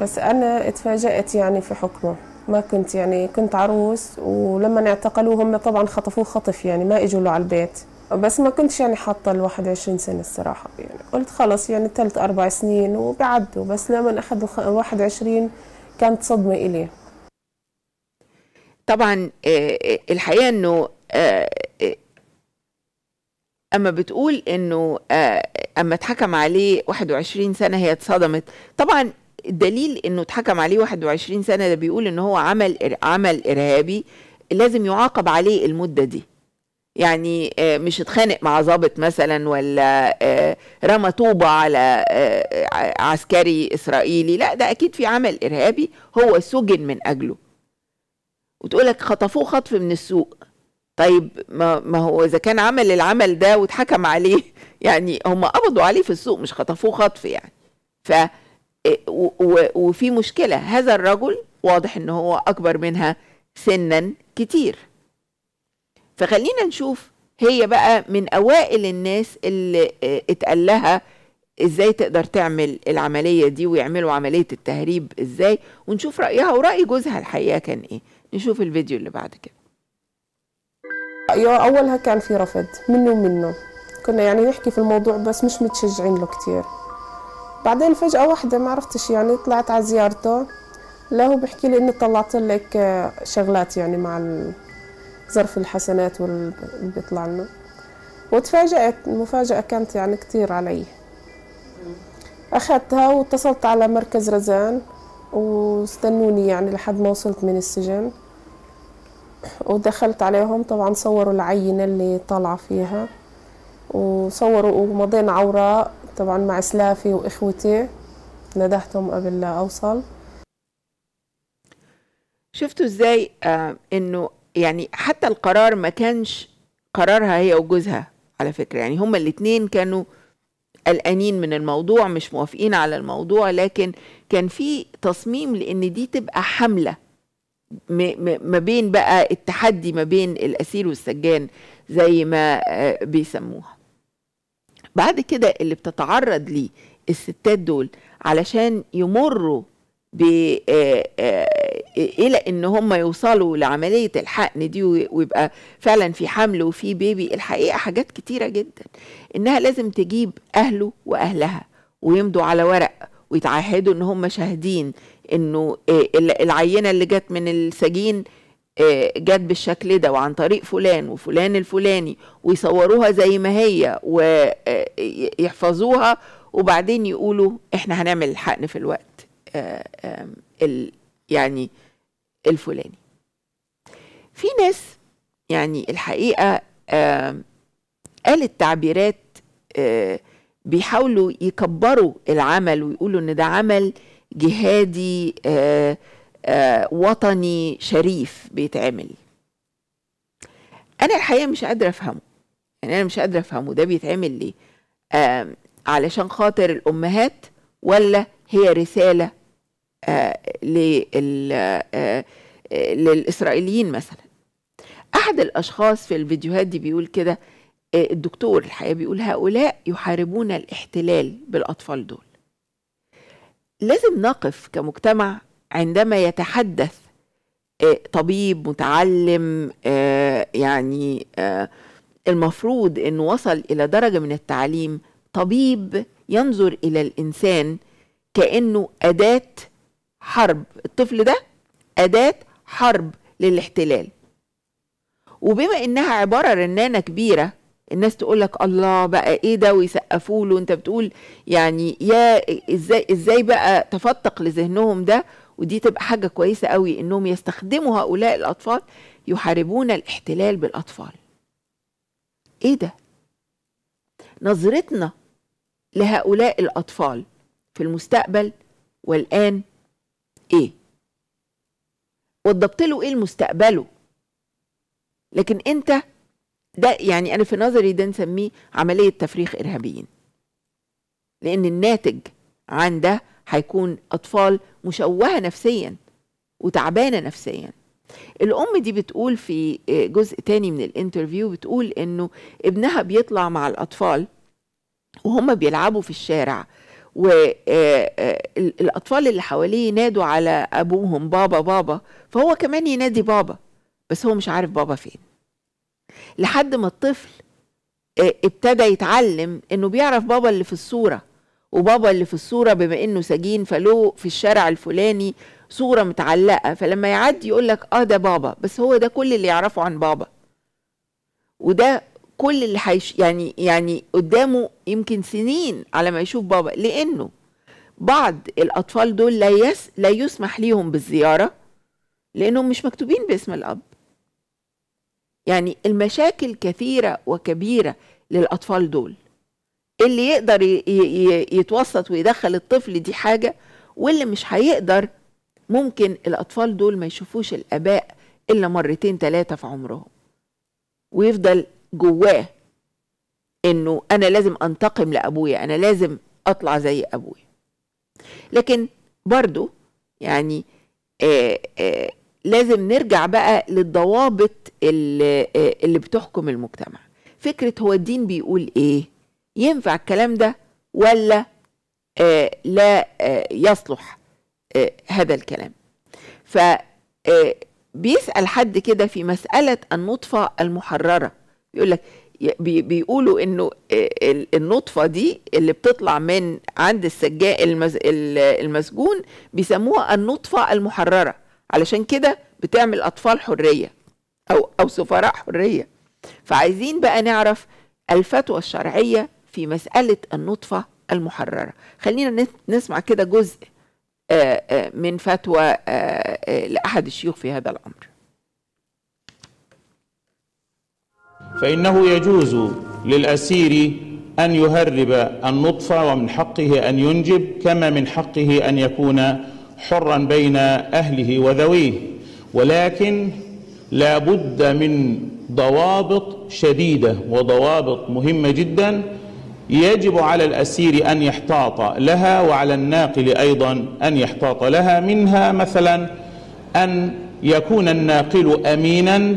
بس انا اتفاجأت يعني في حكمه ما كنت يعني كنت عروس ولما اعتقلوه هم طبعا خطفوه خطف يعني ما اجوا له على البيت بس ما كنتش يعني حاطه ال 21 سنه الصراحه يعني قلت خلص يعني ثلاث اربع سنين وبعدوا بس لما اخذ ال 21 كانت صدمه الي طبعا آه، آه، الحقيقه انه آه، اما بتقول انه اما اتحكم عليه 21 سنه هي اتصدمت طبعا الدليل انه اتحكم عليه 21 سنه ده بيقول ان هو عمل عمل ارهابي لازم يعاقب عليه المده دي يعني آه، مش اتخانق مع ظابط مثلا ولا آه، رمى طوبة على آه، عسكري إسرائيلي لا ده أكيد في عمل إرهابي هو سجن من أجله وتقولك خطفوه خطف من السوق طيب ما هو إذا كان عمل العمل ده واتحكم عليه يعني هم قبضوا عليه في السوق مش خطفوه خطف يعني ف وفي مشكلة هذا الرجل واضح إن هو أكبر منها سنا كتير فخلينا نشوف هي بقى من اوائل الناس اللي آه، اتقال لها ازاي تقدر تعمل العمليه دي ويعملوا عمليه التهريب ازاي ونشوف رايها وراي جوزها الحقيقه كان ايه نشوف الفيديو اللي بعد كده يا اولها كان في رفض منه ومنه كنا يعني نحكي في الموضوع بس مش متشجعين له كتير بعدين فجأة واحدة ما عرفتش يعني طلعت على زيارته لا هو بحكي لي اني طلعت لك آه، شغلات يعني مع ال... ظرف الحسنات واللي بيطلع لنا وتفاجأت المفاجأة كانت يعني كتير علي أخذتها واتصلت على مركز رزان واستنوني يعني لحد ما وصلت من السجن ودخلت عليهم طبعا صوروا العينة اللي طالعة فيها وصوروا ومضينا عوراء طبعا مع سلافي وإخوتي ندهتهم قبل لا أوصل شفتوا ازاي آه انه يعني حتى القرار ما كانش قرارها هي وجوزها على فكرة يعني هما الاتنين كانوا قلقانين من الموضوع مش موافقين على الموضوع لكن كان في تصميم لان دي تبقى حمله ما بين بقى التحدي ما بين الاسير والسجان زي ما آه، بيسموها بعد كده اللي بتتعرض ليه الستات دول علشان يمروا الى ان هم يوصلوا لعمليه الحقن دي ويبقى فعلا في حمل وفي بيبي الحقيقه حاجات كتيره جدا انها لازم تجيب اهله واهلها ويمضوا على ورق ويتعهدوا ان هم شاهدين انه آه، العينه اللي جت من السجين آه، جت بالشكل ده وعن طريق فلان وفلان الفلاني ويصوروها زي ما هي ويحفظوها آه، وبعدين يقولوا احنا هنعمل الحقن في الوقت يعني الفلاني في ناس يعني الحقيقه قالت تعبيرات بيحاولوا يكبروا العمل ويقولوا ان ده عمل جهادي آه آه وطني شريف بيتعمل انا الحقيقه مش قادره افهمه يعني انا مش قادره افهمه ده بيتعمل ليه علشان خاطر الامهات ولا هي رساله آه، آه، آه، للإسرائيليين مثلا أحد الأشخاص في الفيديوهات دي بيقول كده الدكتور الحقيقة بيقول هؤلاء يحاربون الاحتلال بالأطفال دول لازم نقف كمجتمع عندما يتحدث طبيب متعلم يعني المفروض انه وصل الى درجه من التعليم طبيب ينظر الى الانسان كانه اداه حرب الطفل ده أداة حرب للاحتلال وبما إنها عبارة رنانة كبيرة الناس تقول لك الله بقى ايه ده ويسقفوا له وانت بتقول يعني يا ازاي ازاي بقى تفتق لذهنهم ده ودي تبقى حاجه كويسه قوي انهم يستخدموا هؤلاء الاطفال يحاربون الاحتلال بالاطفال ايه ده نظرتنا لهؤلاء الاطفال في المستقبل والان ايه وضبط له ايه لمستقبله لكن انت ده يعني انا في نظري ده نسميه عمليه تفريخ ارهابيين لان الناتج عن ده هيكون اطفال مشوهه نفسيا وتعبانه نفسيا الام دي بتقول في جزء تاني من الانترفيو بتقول انه ابنها بيطلع مع الاطفال وهم بيلعبوا في الشارع والاطفال آه، آه، اللي حواليه ينادوا على ابوهم بابا بابا فهو كمان ينادي بابا بس هو مش عارف بابا فين لحد ما الطفل آه، ابتدى يتعلم انه بيعرف بابا اللي في الصوره وبابا اللي في الصوره بما انه سجين فله في الشارع الفلاني صوره متعلقه فلما يعدي يقول لك اه ده بابا بس هو ده كل اللي يعرفه عن بابا وده كل اللي حيش يعني يعني قدامه يمكن سنين على ما يشوف بابا لانه بعض الاطفال دول لا يس لا يسمح ليهم بالزياره لانهم مش مكتوبين باسم الاب يعني المشاكل كثيره وكبيره للاطفال دول اللي يقدر يتوسط ويدخل الطفل دي حاجه واللي مش هيقدر ممكن الاطفال دول ما يشوفوش الاباء الا مرتين ثلاثه في عمرهم ويفضل جواه انه انا لازم انتقم لابويا انا لازم اطلع زي ابويا لكن برضو يعني آآ آه، آآ آه، لازم نرجع بقى للضوابط اللي, آه، اللي بتحكم المجتمع فكرة هو الدين بيقول ايه ينفع الكلام ده ولا آآ لا يصلح هذا الكلام ف بيسأل حد كده في مسألة النطفة المحررة بيقول لك بيقولوا انه النطفه دي اللي بتطلع من عند السجاء المسجون بيسموها النطفه المحرره علشان كده بتعمل اطفال حريه او او سفراء حريه فعايزين بقى نعرف الفتوى الشرعيه في مساله النطفه المحرره خلينا نسمع كده جزء من فتوى لاحد الشيوخ في هذا الامر فإنه يجوز للأسير أن يهرب النطفة ومن حقه أن ينجب كما من حقه أن يكون حرا بين أهله وذويه ولكن لا بد من ضوابط شديدة وضوابط مهمة جدا يجب على الأسير أن يحتاط لها وعلى الناقل أيضا أن يحتاط لها منها مثلا أن يكون الناقل أمينا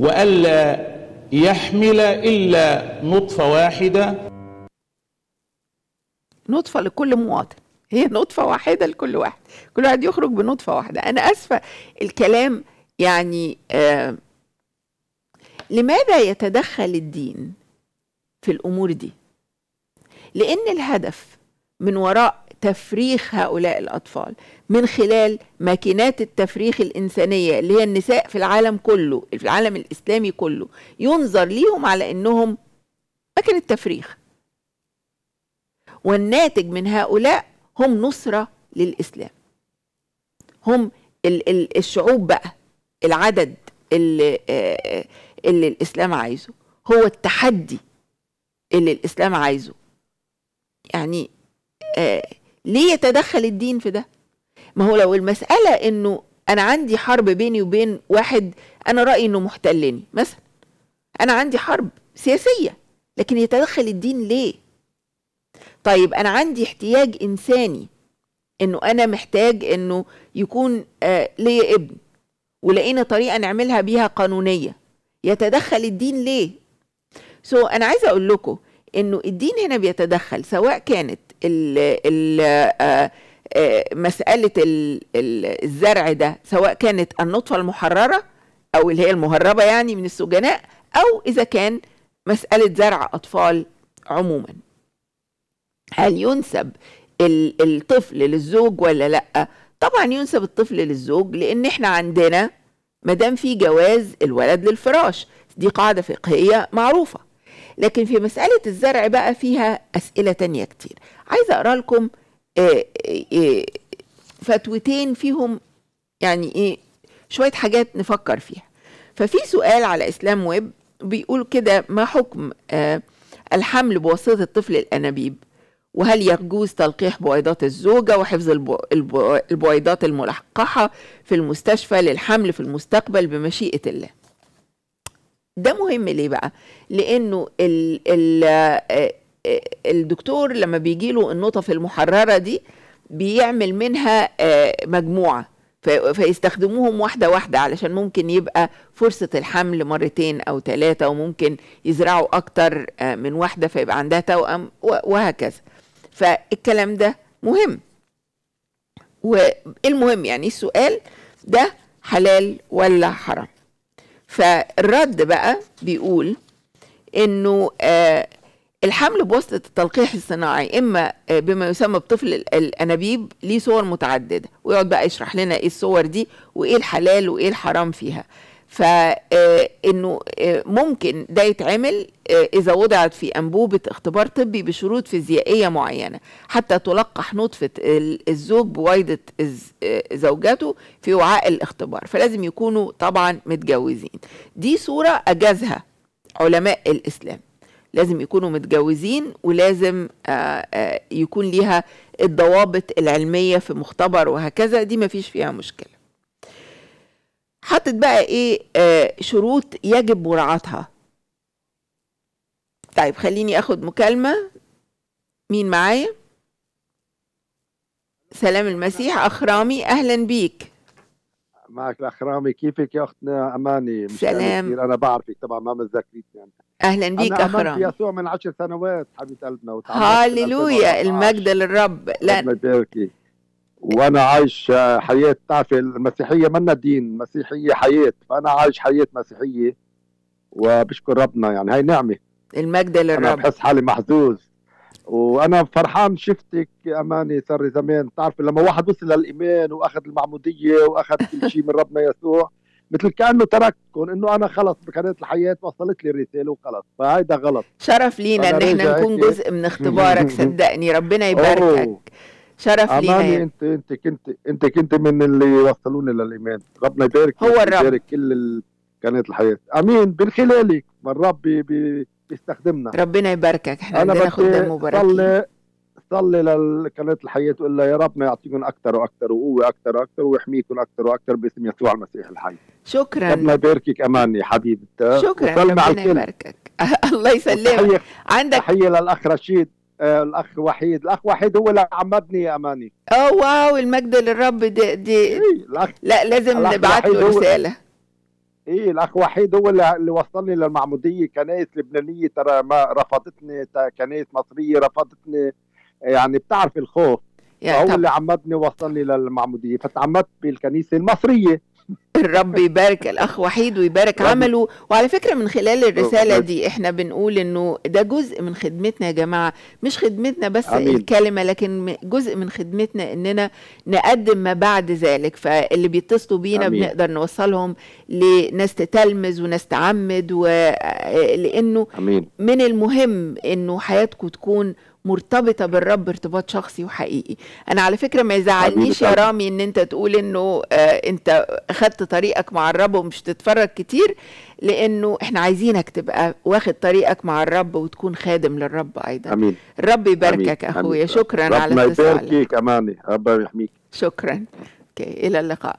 وألا يحمل إلا نطفة واحدة نطفة لكل مواطن هي نطفة واحدة لكل واحد كل واحد يخرج بنطفة واحدة أنا أسفة الكلام يعني آه لماذا يتدخل الدين في الأمور دي لأن الهدف من وراء تفريخ هؤلاء الأطفال من خلال ماكينات التفريخ الإنسانية اللي هي النساء في العالم كله في العالم الإسلامي كله ينظر ليهم على أنهم ماكينة تفريخ والناتج من هؤلاء هم نصرة للإسلام هم ال ال الشعوب بقى العدد اللي, اللي الإسلام عايزه هو التحدي اللي الإسلام عايزه يعني آه ليه يتدخل الدين في ده ما هو لو المسألة انه انا عندي حرب بيني وبين واحد انا رأيي انه محتلني مثلا انا عندي حرب سياسية لكن يتدخل الدين ليه طيب انا عندي احتياج انساني انه انا محتاج انه يكون آه ليا ابن ولقينا طريقه نعملها بيها قانونيه يتدخل الدين ليه سو so, انا عايزه اقول لكم انه الدين هنا بيتدخل سواء كانت ال ال آه، آه، مسألة الزرع ده سواء كانت النطفة المحررة أو اللي هي المهربة يعني من السجناء أو إذا كان مسألة زرع أطفال عموما هل ينسب الطفل للزوج ولا لأ؟ طبعا ينسب الطفل للزوج لأن احنا عندنا مدام في جواز الولد للفراش دي قاعدة فقهية معروفة لكن في مسألة الزرع بقى فيها أسئلة تانية كتير عايزة أقرأ لكم آه، آه، آه، فتوتين فيهم يعني إيه شوية حاجات نفكر فيها ففي سؤال على إسلام ويب بيقول كده ما حكم الحمل بواسطة الطفل الأنابيب وهل يجوز تلقيح بويضات الزوجة وحفظ البويضات الملقحة في المستشفى للحمل في المستقبل بمشيئة الله ده مهم ليه بقى لانه الـ الـ آه، آه، الدكتور لما بيجي له النطف المحرره دي بيعمل منها آه، مجموعه فيستخدموهم واحده واحده علشان ممكن يبقى فرصه الحمل مرتين او ثلاثه وممكن يزرعوا اكتر من واحده فيبقى عندها توأم وهكذا فالكلام ده مهم والمهم يعني السؤال ده حلال ولا حرام فالرد بقى بيقول انه آه الحمل بواسطة التلقيح الصناعي إما آه، بما يسمى بطفل الأنابيب ليه صور متعددة ويقعد بقى يشرح لنا إيه الصور دي وإيه الحلال وإيه الحرام فيها فانه آه، آه، ممكن ده يتعمل آه، اذا وضعت في انبوبه اختبار طبي بشروط فيزيائيه معينه حتى تلقح نطفه الزوج بويضه زوجته في وعاء الاختبار فلازم يكونوا طبعا متجوزين دي صوره اجازها علماء الاسلام لازم يكونوا متجوزين ولازم يكون ليها الضوابط العلميه في مختبر وهكذا دي ما فيش فيها مشكله حطت بقى ايه آه شروط يجب مراعاتها طيب خليني اخد مكالمة مين معايا سلام المسيح اخرامي اهلا بيك معك الاخرامي كيفك يا اختنا اماني مش سلام كتير انا بعرفك طبعا ما متذكريتني يعني. اهلا بيك أنا اخرامي انا يسوع من عشر سنوات حبيبه قلبنا هاليلويا المجد للرب لا وانا عايش حياه تعرف المسيحيه منا دين المسيحيه حياه فانا عايش حياه مسيحيه وبشكر ربنا يعني هاي نعمه المجد للرب انا بحس حالي محظوظ وانا فرحان شفتك اماني صار زمان بتعرف لما واحد وصل للايمان واخذ المعموديه واخذ كل شيء من ربنا يسوع مثل كانه تركتكم انه انا خلص بكانت الحياه وصلت لي الرساله وخلص فهيدا غلط شرف لينا ان احنا نكون جزء من اختبارك صدقني ربنا يباركك شرف لي اماني يعني. انت انت كنت انت كنت من اللي وصلوني للايمان ربنا يبارك هو الرب يبارك كل كانت الحياه امين من خلالك من الرب بي بيستخدمنا ربنا يباركك احنا عندنا خدام مباركين صلي صلي لقناه الحياه تقول يا رب ما يعطيكم اكثر واكثر وقوه اكثر واكثر ويحميكم اكثر واكثر باسم يسوع المسيح الحي شكرا ربنا يباركك اماني حبيبتي شكرا ربنا يباركك الله يسلمك عندك تحيه للاخ رشيد آه، الاخ وحيد الاخ وحيد هو اللي عمدني يا اماني اه واو المجد للرب دي, دي إيه، الأخ لا لازم نبعت له رساله ايه الاخ وحيد هو اللي وصلني للمعموديه كنايس لبنانيه ترى ما رفضتني كنايس مصريه رفضتني يعني بتعرف الخوف يعني هو اللي عمدني وصلني للمعموديه فتعمدت بالكنيسه المصريه الرب يبارك الاخ وحيد ويبارك عمله وعلى فكره من خلال الرساله دي احنا بنقول انه ده جزء من خدمتنا يا جماعه مش خدمتنا بس عميل. الكلمه لكن جزء من خدمتنا اننا نقدم ما بعد ذلك فاللي بيتصلوا بينا عميل. بنقدر نوصلهم لناس تتلمذ وناس تعمد و... لانه من المهم انه حياتكم تكون مرتبطه بالرب ارتباط شخصي وحقيقي انا على فكره ما يزعلنيش يا رامي ان انت تقول انه آه انت خدت طريقك مع الرب ومش تتفرج كتير لانه احنا عايزينك تبقى آه، واخد طريقك مع الرب وتكون خادم للرب ايضا امين الرب يباركك اخويا شكرا رب على اتصالك يباركك اماني رب يحميك شكرا اوكي الى اللقاء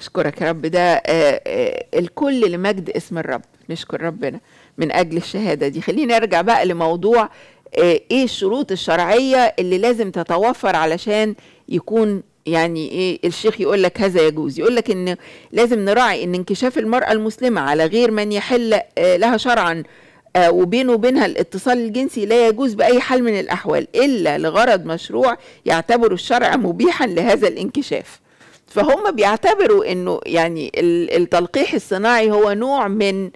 اشكرك يا رب ده آه آه الكل لمجد اسم الرب نشكر ربنا من اجل الشهاده دي خليني ارجع بقى لموضوع آه، ايه الشروط الشرعيه اللي لازم تتوفر علشان يكون يعني ايه الشيخ يقول لك هذا يجوز يقول لك ان لازم نراعي ان انكشاف المراه المسلمه على غير من يحل آه، لها شرعا آه، وبينه وبينها الاتصال الجنسي لا يجوز باي حال من الاحوال الا لغرض مشروع يعتبر الشرع مبيحا لهذا الانكشاف فهم بيعتبروا انه يعني التلقيح الصناعي هو نوع من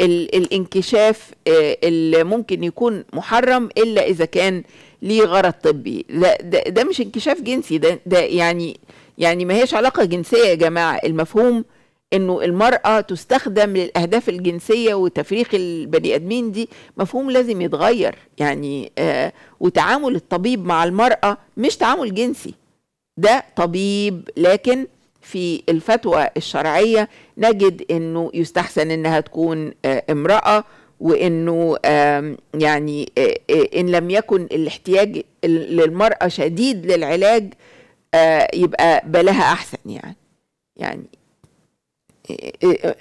الانكشاف آه، اللي ممكن يكون محرم الا اذا كان ليه غرض طبي ده, ده, ده مش انكشاف جنسي ده, ده يعني يعني ما هيش علاقه جنسيه يا جماعه المفهوم انه المراه تستخدم للاهداف الجنسيه وتفريخ البني ادمين دي مفهوم لازم يتغير يعني آه وتعامل الطبيب مع المراه مش تعامل جنسي ده طبيب لكن في الفتوى الشرعية نجد أنه يستحسن أنها تكون آه، امرأة وأنه يعني آه، آه، إن لم يكن الاحتياج للمرأة شديد للعلاج يبقى بلاها أحسن يعني يعني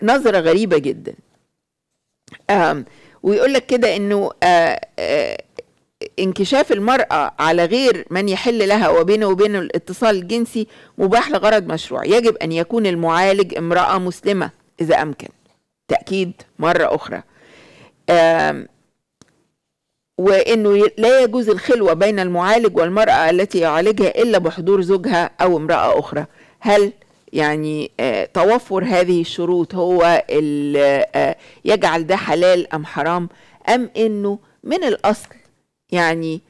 نظرة غريبة جدا ويقول لك كده انه انكشاف المرأة على غير من يحل لها وبينه وبين الاتصال الجنسي مباح لغرض مشروع يجب أن يكون المعالج امرأة مسلمة إذا أمكن تأكيد مرة أخرى وأنه لا يجوز الخلوة بين المعالج والمرأة التي يعالجها إلا بحضور زوجها أو امرأة أخرى هل يعني آه، توفر هذه الشروط هو آه، يجعل ده حلال أم حرام أم أنه من الأصل يعني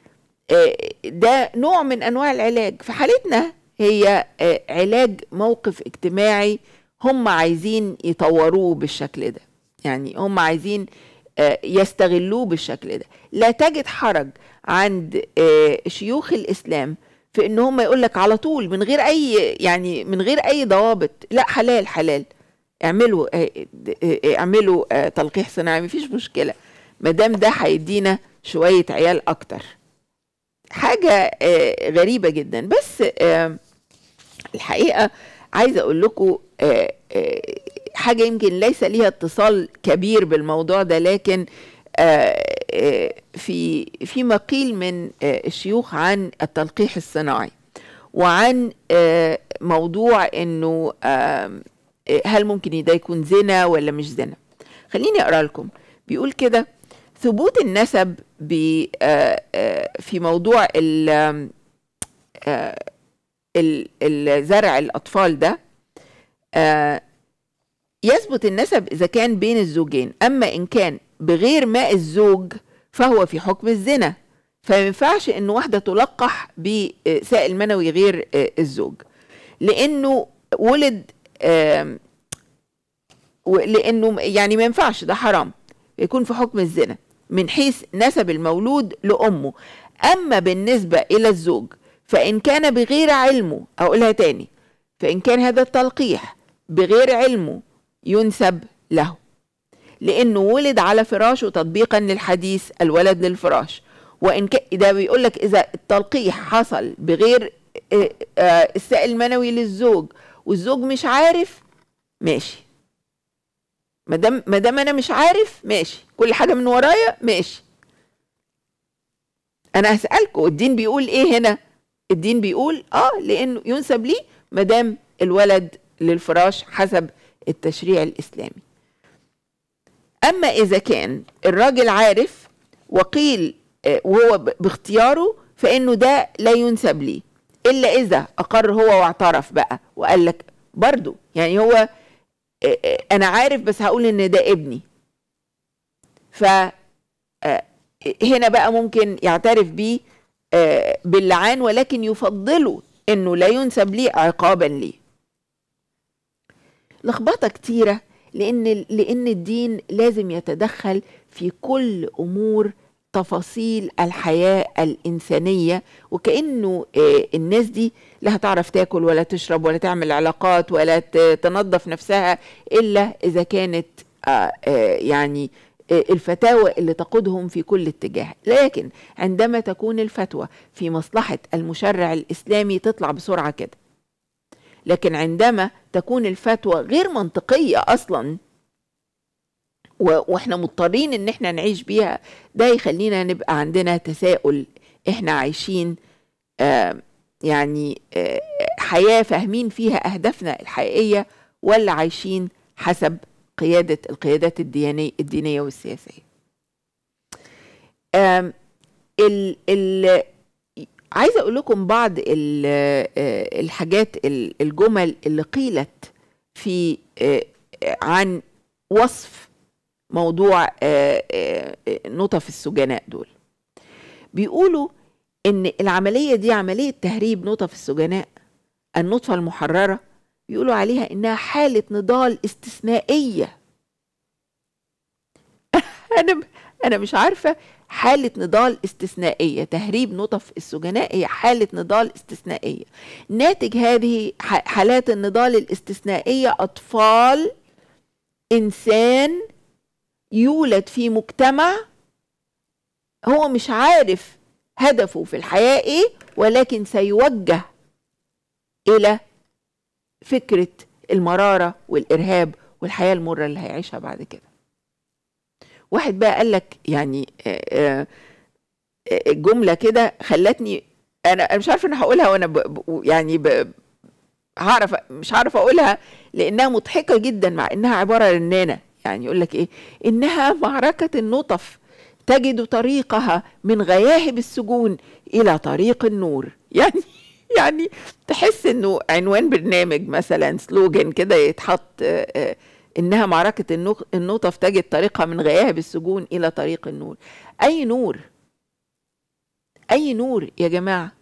آه، ده نوع من انواع العلاج في حالتنا هي آه، علاج موقف اجتماعي هم عايزين يطوروه بالشكل ده يعني هم عايزين آه، يستغلوه بالشكل ده لا تجد حرج عند شيوخ الاسلام في ان هم يقول لك على طول من غير اي يعني من غير اي ضوابط لا حلال حلال اعملوا اعملوا تلقيح صناعي مفيش مشكله ما دام ده هيدينا شويه عيال اكتر حاجه آه، غريبه جدا بس الحقيقه عايزه اقول لكم آه، آه، حاجه يمكن ليس ليها اتصال كبير بالموضوع ده لكن في فيما قيل من الشيوخ عن التلقيح الصناعي وعن موضوع انه هل ممكن ده يكون زنا ولا مش زنا خليني اقرا لكم بيقول كده ثبوت النسب آه، آه، في موضوع الزرع آه، الأطفال ده يثبت النسب إذا كان بين الزوجين أما إن كان بغير ماء الزوج فهو في حكم الزنا فما ينفعش إن واحدة تلقح بسائل منوي غير الزوج لأنه ولد لأنه يعني ما ينفعش ده حرام يكون في حكم الزنا من حيث نسب المولود لأمه أما بالنسبة إلى الزوج فإن كان بغير علمه أقولها تاني فإن كان هذا التلقيح بغير علمه ينسب له لأنه ولد على فراشه تطبيقا للحديث الولد للفراش وإن ك... ده بيقول لك إذا التلقيح حصل بغير آه، آه، السائل المنوي للزوج والزوج مش عارف ماشي ما دام ما دام انا مش عارف ماشي كل حاجه من ورايا ماشي انا هسالكم الدين بيقول ايه هنا الدين بيقول اه لانه ينسب لي ما دام الولد للفراش حسب التشريع الاسلامي اما اذا كان الراجل عارف وقيل آه، وهو باختياره فانه ده لا ينسب لي الا اذا اقر هو واعترف بقى وقال لك برضه يعني هو إيه، إيه، انا عارف بس هقول ان ده ابني ف آه، هنا بقى ممكن يعترف بيه آه، باللعان ولكن يفضله انه لا ينسب لي عقابا ليه لخبطه كتيره لان لان الدين لازم يتدخل في كل امور تفاصيل الحياه الانسانيه وكانه آه، الناس دي لا هتعرف تاكل ولا تشرب ولا تعمل علاقات ولا تنظف نفسها الا اذا كانت آه، آه، يعني آه، الفتاوى اللي تقودهم في كل اتجاه لكن عندما تكون الفتوى في مصلحة المشرع الإسلامي تطلع بسرعة كده لكن عندما تكون الفتوى غير منطقية أصلا واحنا مضطرين ان احنا نعيش بيها ده يخلينا نبقى عندنا تساؤل احنا عايشين آه يعني آه، حياه فاهمين فيها اهدافنا الحقيقيه ولا عايشين حسب قياده القيادات الدينيه الدينيه والسياسيه ال ال عايزه اقول لكم بعض آه، الحاجات الجمل اللي قيلت في آه، عن وصف موضوع نطف السجناء دول بيقولوا ان العمليه دي عمليه تهريب نطف السجناء النطفه المحرره بيقولوا عليها انها حاله نضال استثنائيه انا انا مش عارفه حاله نضال استثنائيه تهريب نطف السجناء هي حاله نضال استثنائيه ناتج هذه حالات النضال الاستثنائيه اطفال انسان يولد في مجتمع هو مش عارف هدفه في الحياة إيه ولكن سيوجه إلى فكرة المرارة والإرهاب والحياة المرة اللي هيعيشها بعد كده واحد بقى قال لك يعني آه، آه، جملة كده خلتني أنا مش عارفة أنا هقولها وأنا ب يعني ب هعرف مش هعرف أقولها لأنها مضحكة جدا مع إنها عبارة رنانة يعني يقول لك إيه إنها معركة النطف تجد طريقها من غياهب السجون الى طريق النور يعني يعني تحس انه عنوان برنامج مثلا سلوجن كده يتحط آه، آه، انها معركه النقطه تجد طريقها من غياهب السجون الى طريق النور اي نور اي نور يا جماعه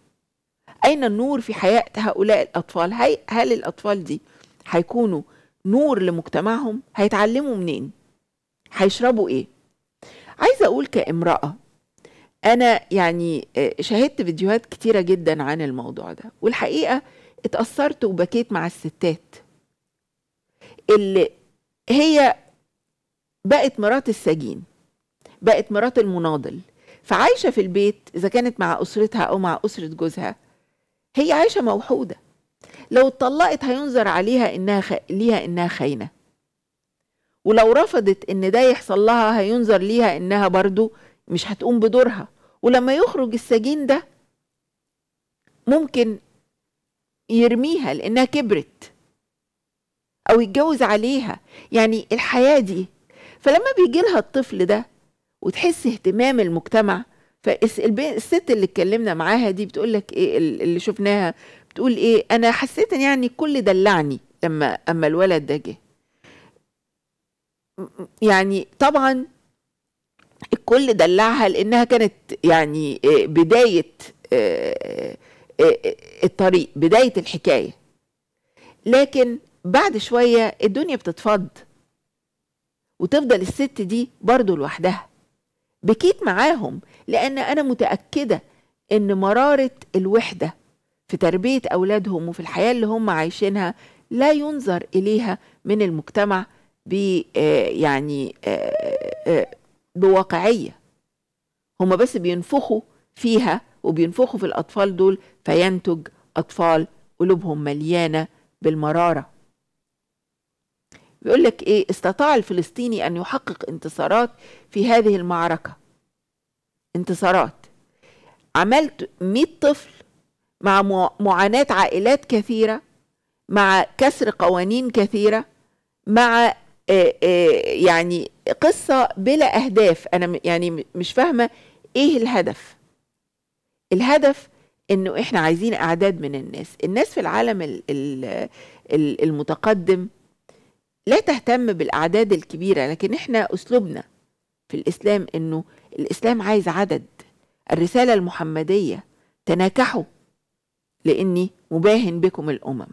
اين النور في حياه هؤلاء الاطفال هل الاطفال دي هيكونوا نور لمجتمعهم هيتعلموا منين هيشربوا ايه عايزه اقول كامراه انا يعني آه، شاهدت فيديوهات كتيره جدا عن الموضوع ده والحقيقه اتاثرت وبكيت مع الستات اللي هي بقت مرات السجين بقت مرات المناضل فعايشه في البيت اذا كانت مع اسرتها او مع اسره جوزها هي عايشه موحوده لو اتطلقت هينظر عليها انها خ... ليها انها خاينه ولو رفضت ان ده يحصل لها هينظر ليها انها برضو مش هتقوم بدورها ولما يخرج السجين ده ممكن يرميها لانها كبرت او يتجوز عليها يعني الحياه دي فلما بيجي لها الطفل ده وتحس اهتمام المجتمع فالست اللي اتكلمنا معاها دي بتقول لك ايه اللي شفناها بتقول ايه انا حسيت يعني الكل دلعني لما اما الولد ده جه يعني طبعا الكل دلعها لانها كانت يعني آه، بدايه آه، آه، الطريق بدايه الحكايه لكن بعد شويه الدنيا بتتفض وتفضل الست دي برضه لوحدها بكيت معاهم لان انا متاكده ان مراره الوحده في تربيه اولادهم وفي الحياه اللي هم عايشينها لا ينظر اليها من المجتمع ب آه، يعني آه، آه، بواقعيه هما بس بينفخوا فيها وبينفخوا في الاطفال دول فينتج اطفال قلوبهم مليانه بالمراره بيقول لك ايه استطاع الفلسطيني ان يحقق انتصارات في هذه المعركه انتصارات عملت 100 طفل مع معاناه عائلات كثيره مع كسر قوانين كثيره مع آه، آه، يعني قصة بلا أهداف أنا يعني مش فاهمة إيه الهدف الهدف إنه إحنا عايزين أعداد من الناس الناس في العالم المتقدم لا تهتم بالأعداد الكبيرة لكن إحنا أسلوبنا في الإسلام إنه الإسلام عايز عدد الرسالة المحمدية تناكحوا لإني مباهن بكم الأمم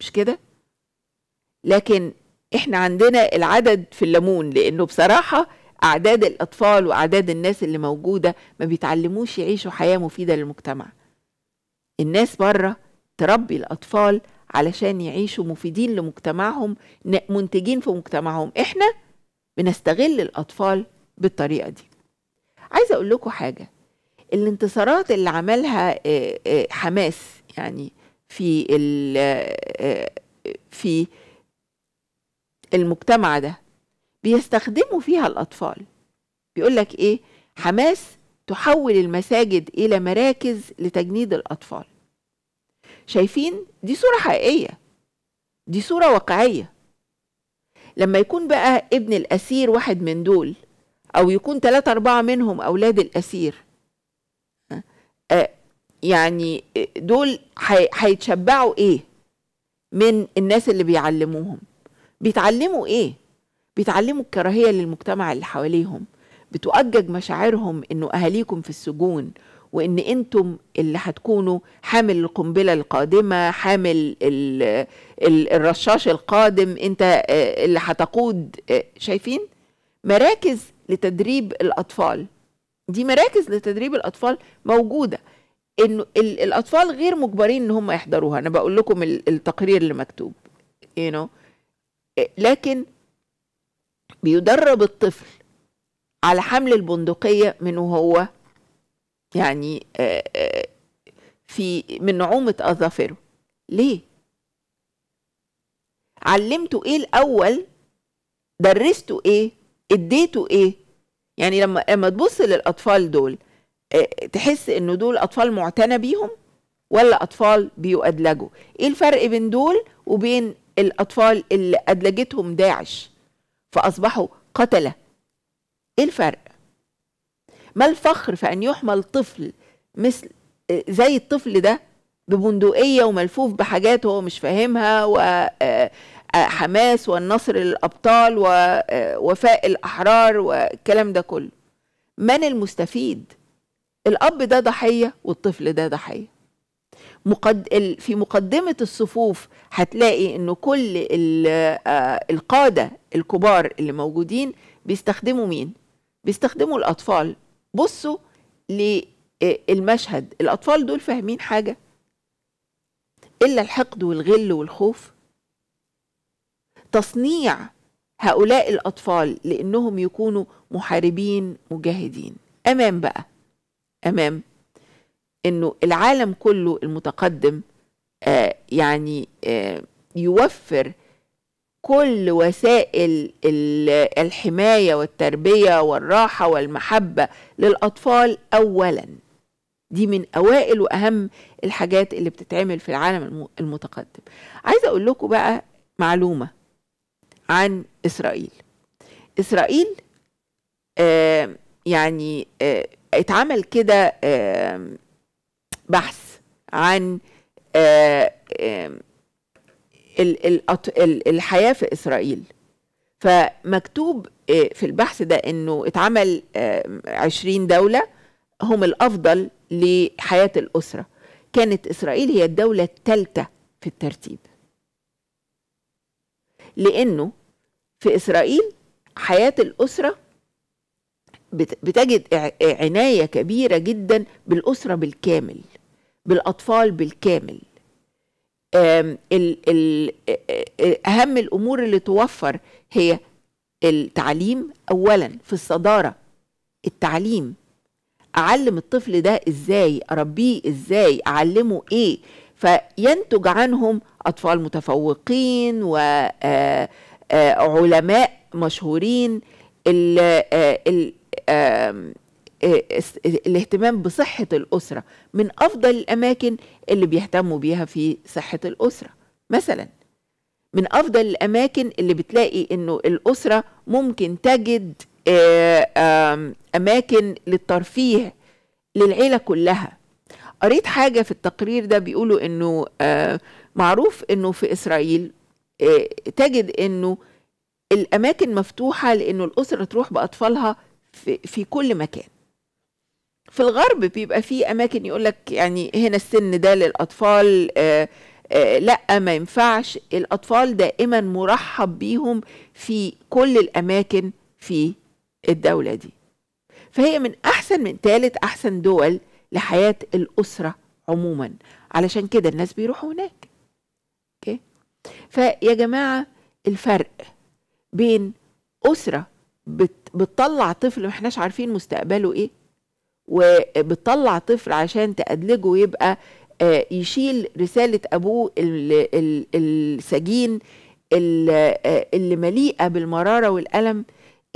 مش كده؟ لكن احنا عندنا العدد في الليمون لانه بصراحه اعداد الاطفال واعداد الناس اللي موجوده ما بيتعلموش يعيشوا حياه مفيده للمجتمع الناس بره تربي الاطفال علشان يعيشوا مفيدين لمجتمعهم منتجين في مجتمعهم احنا بنستغل الاطفال بالطريقه دي عايزه اقول لكم حاجه الانتصارات اللي عملها حماس يعني في في المجتمع ده بيستخدموا فيها الأطفال بيقول لك إيه حماس تحول المساجد إلى مراكز لتجنيد الأطفال شايفين دي صورة حقيقية دي صورة واقعية لما يكون بقى ابن الأسير واحد من دول أو يكون ثلاثة أربعة منهم أولاد الأسير أه، أه، يعني دول هيتشبعوا إيه من الناس اللي بيعلموهم بيتعلموا ايه بيتعلموا الكراهيه للمجتمع اللي حواليهم بتؤجج مشاعرهم انه اهاليكم في السجون وان انتم اللي هتكونوا حامل القنبله القادمه حامل الرشاش القادم انت آه، اللي هتقود آه، شايفين مراكز لتدريب الاطفال دي مراكز لتدريب الاطفال موجوده انه الاطفال غير مجبرين ان هم يحضروها انا بقول لكم التقرير اللي مكتوب you know لكن بيدرب الطفل على حمل البندقية من وهو يعني آه، آه، في من نعومة أظافره ليه؟ علمته إيه الأول درسته إيه اديته إيه يعني لما لما تبص للأطفال دول آه، تحس إن دول أطفال معتنى بيهم ولا أطفال بيؤدلجوا إيه الفرق بين دول وبين الأطفال اللي أدلجتهم داعش فأصبحوا قتلة إيه الفرق؟ ما الفخر في أن يحمل طفل مثل آه، زي الطفل ده ببندقية وملفوف بحاجات هو مش فاهمها وحماس آه، آه، والنصر للأبطال ووفاء الأحرار والكلام ده كله من المستفيد الأب ده ضحية والطفل ده ضحية مقد... في مقدمة الصفوف هتلاقي إنه كل آه، القادة الكبار اللي موجودين بيستخدموا مين؟ بيستخدموا الأطفال بصوا للمشهد آه، الأطفال دول فاهمين حاجة إلا الحقد والغل والخوف تصنيع هؤلاء الأطفال لأنهم يكونوا محاربين مجاهدين أمام بقى أمام انه العالم كله المتقدم آه يعني آه يوفر كل وسائل الحمايه والتربيه والراحه والمحبه للاطفال اولا دي من اوائل واهم الحاجات اللي بتتعمل في العالم المتقدم عايزه اقول لكم بقى معلومه عن اسرائيل اسرائيل آه يعني آه اتعمل كده آه بحث عن آه، الحياة في إسرائيل فمكتوب آه، في البحث ده أنه اتعمل عشرين دولة هم الأفضل لحياة الأسرة كانت إسرائيل هي الدولة الثالثة في الترتيب لأنه في إسرائيل حياة الأسرة بتجد عناية كبيرة جدا بالأسرة بالكامل بالاطفال بالكامل اهم الامور اللي توفر هي التعليم اولا في الصداره التعليم اعلم الطفل ده ازاي اربيه ازاي اعلمه ايه فينتج عنهم اطفال متفوقين وعلماء مشهورين ال ال آه، الاهتمام بصحة الأسرة من أفضل الأماكن اللي بيهتموا بيها في صحة الأسرة مثلا من أفضل الأماكن اللي بتلاقي إنه الأسرة ممكن تجد آه، أماكن للترفيه للعيلة كلها قريت حاجة في التقرير ده بيقولوا إنه آه، معروف إنه في إسرائيل تجد إنه الأماكن مفتوحة لإنه الأسرة تروح بأطفالها في, كل مكان في الغرب بيبقى في اماكن يقول لك يعني هنا السن ده للاطفال آآ آه، آآ آه، لا ما ينفعش الاطفال دائما مرحب بيهم في كل الاماكن في الدوله دي فهي من احسن من ثالث احسن دول لحياه الاسره عموما علشان كده الناس بيروحوا هناك اوكي فيا جماعه الفرق بين اسره بتطلع طفل ما احناش عارفين مستقبله ايه وبتطلع طفل عشان تأدلجه يبقى آه، يشيل رسالة أبوه السجين آه، اللي مليئة بالمرارة والألم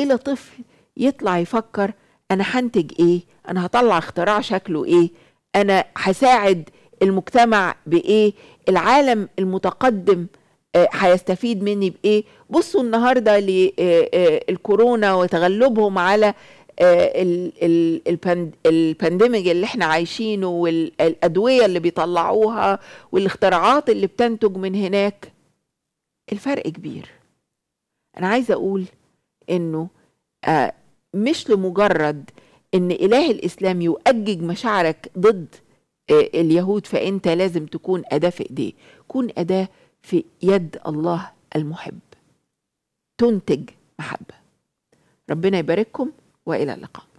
إلى طفل يطلع يفكر أنا هنتج إيه أنا هطلع اختراع شكله إيه أنا هساعد المجتمع بإيه العالم المتقدم آه، هيستفيد مني بايه بصوا النهارده للكورونا وتغلبهم على آه، البانديميج اللي احنا عايشينه والادويه اللي بيطلعوها والاختراعات اللي بتنتج من هناك الفرق كبير انا عايزه اقول انه آه، مش لمجرد ان اله الاسلام يؤجج مشاعرك ضد آه، اليهود فانت لازم تكون اداه في ايديه كون اداه في يد الله المحب تنتج محبه ربنا يبارككم والى اللقاء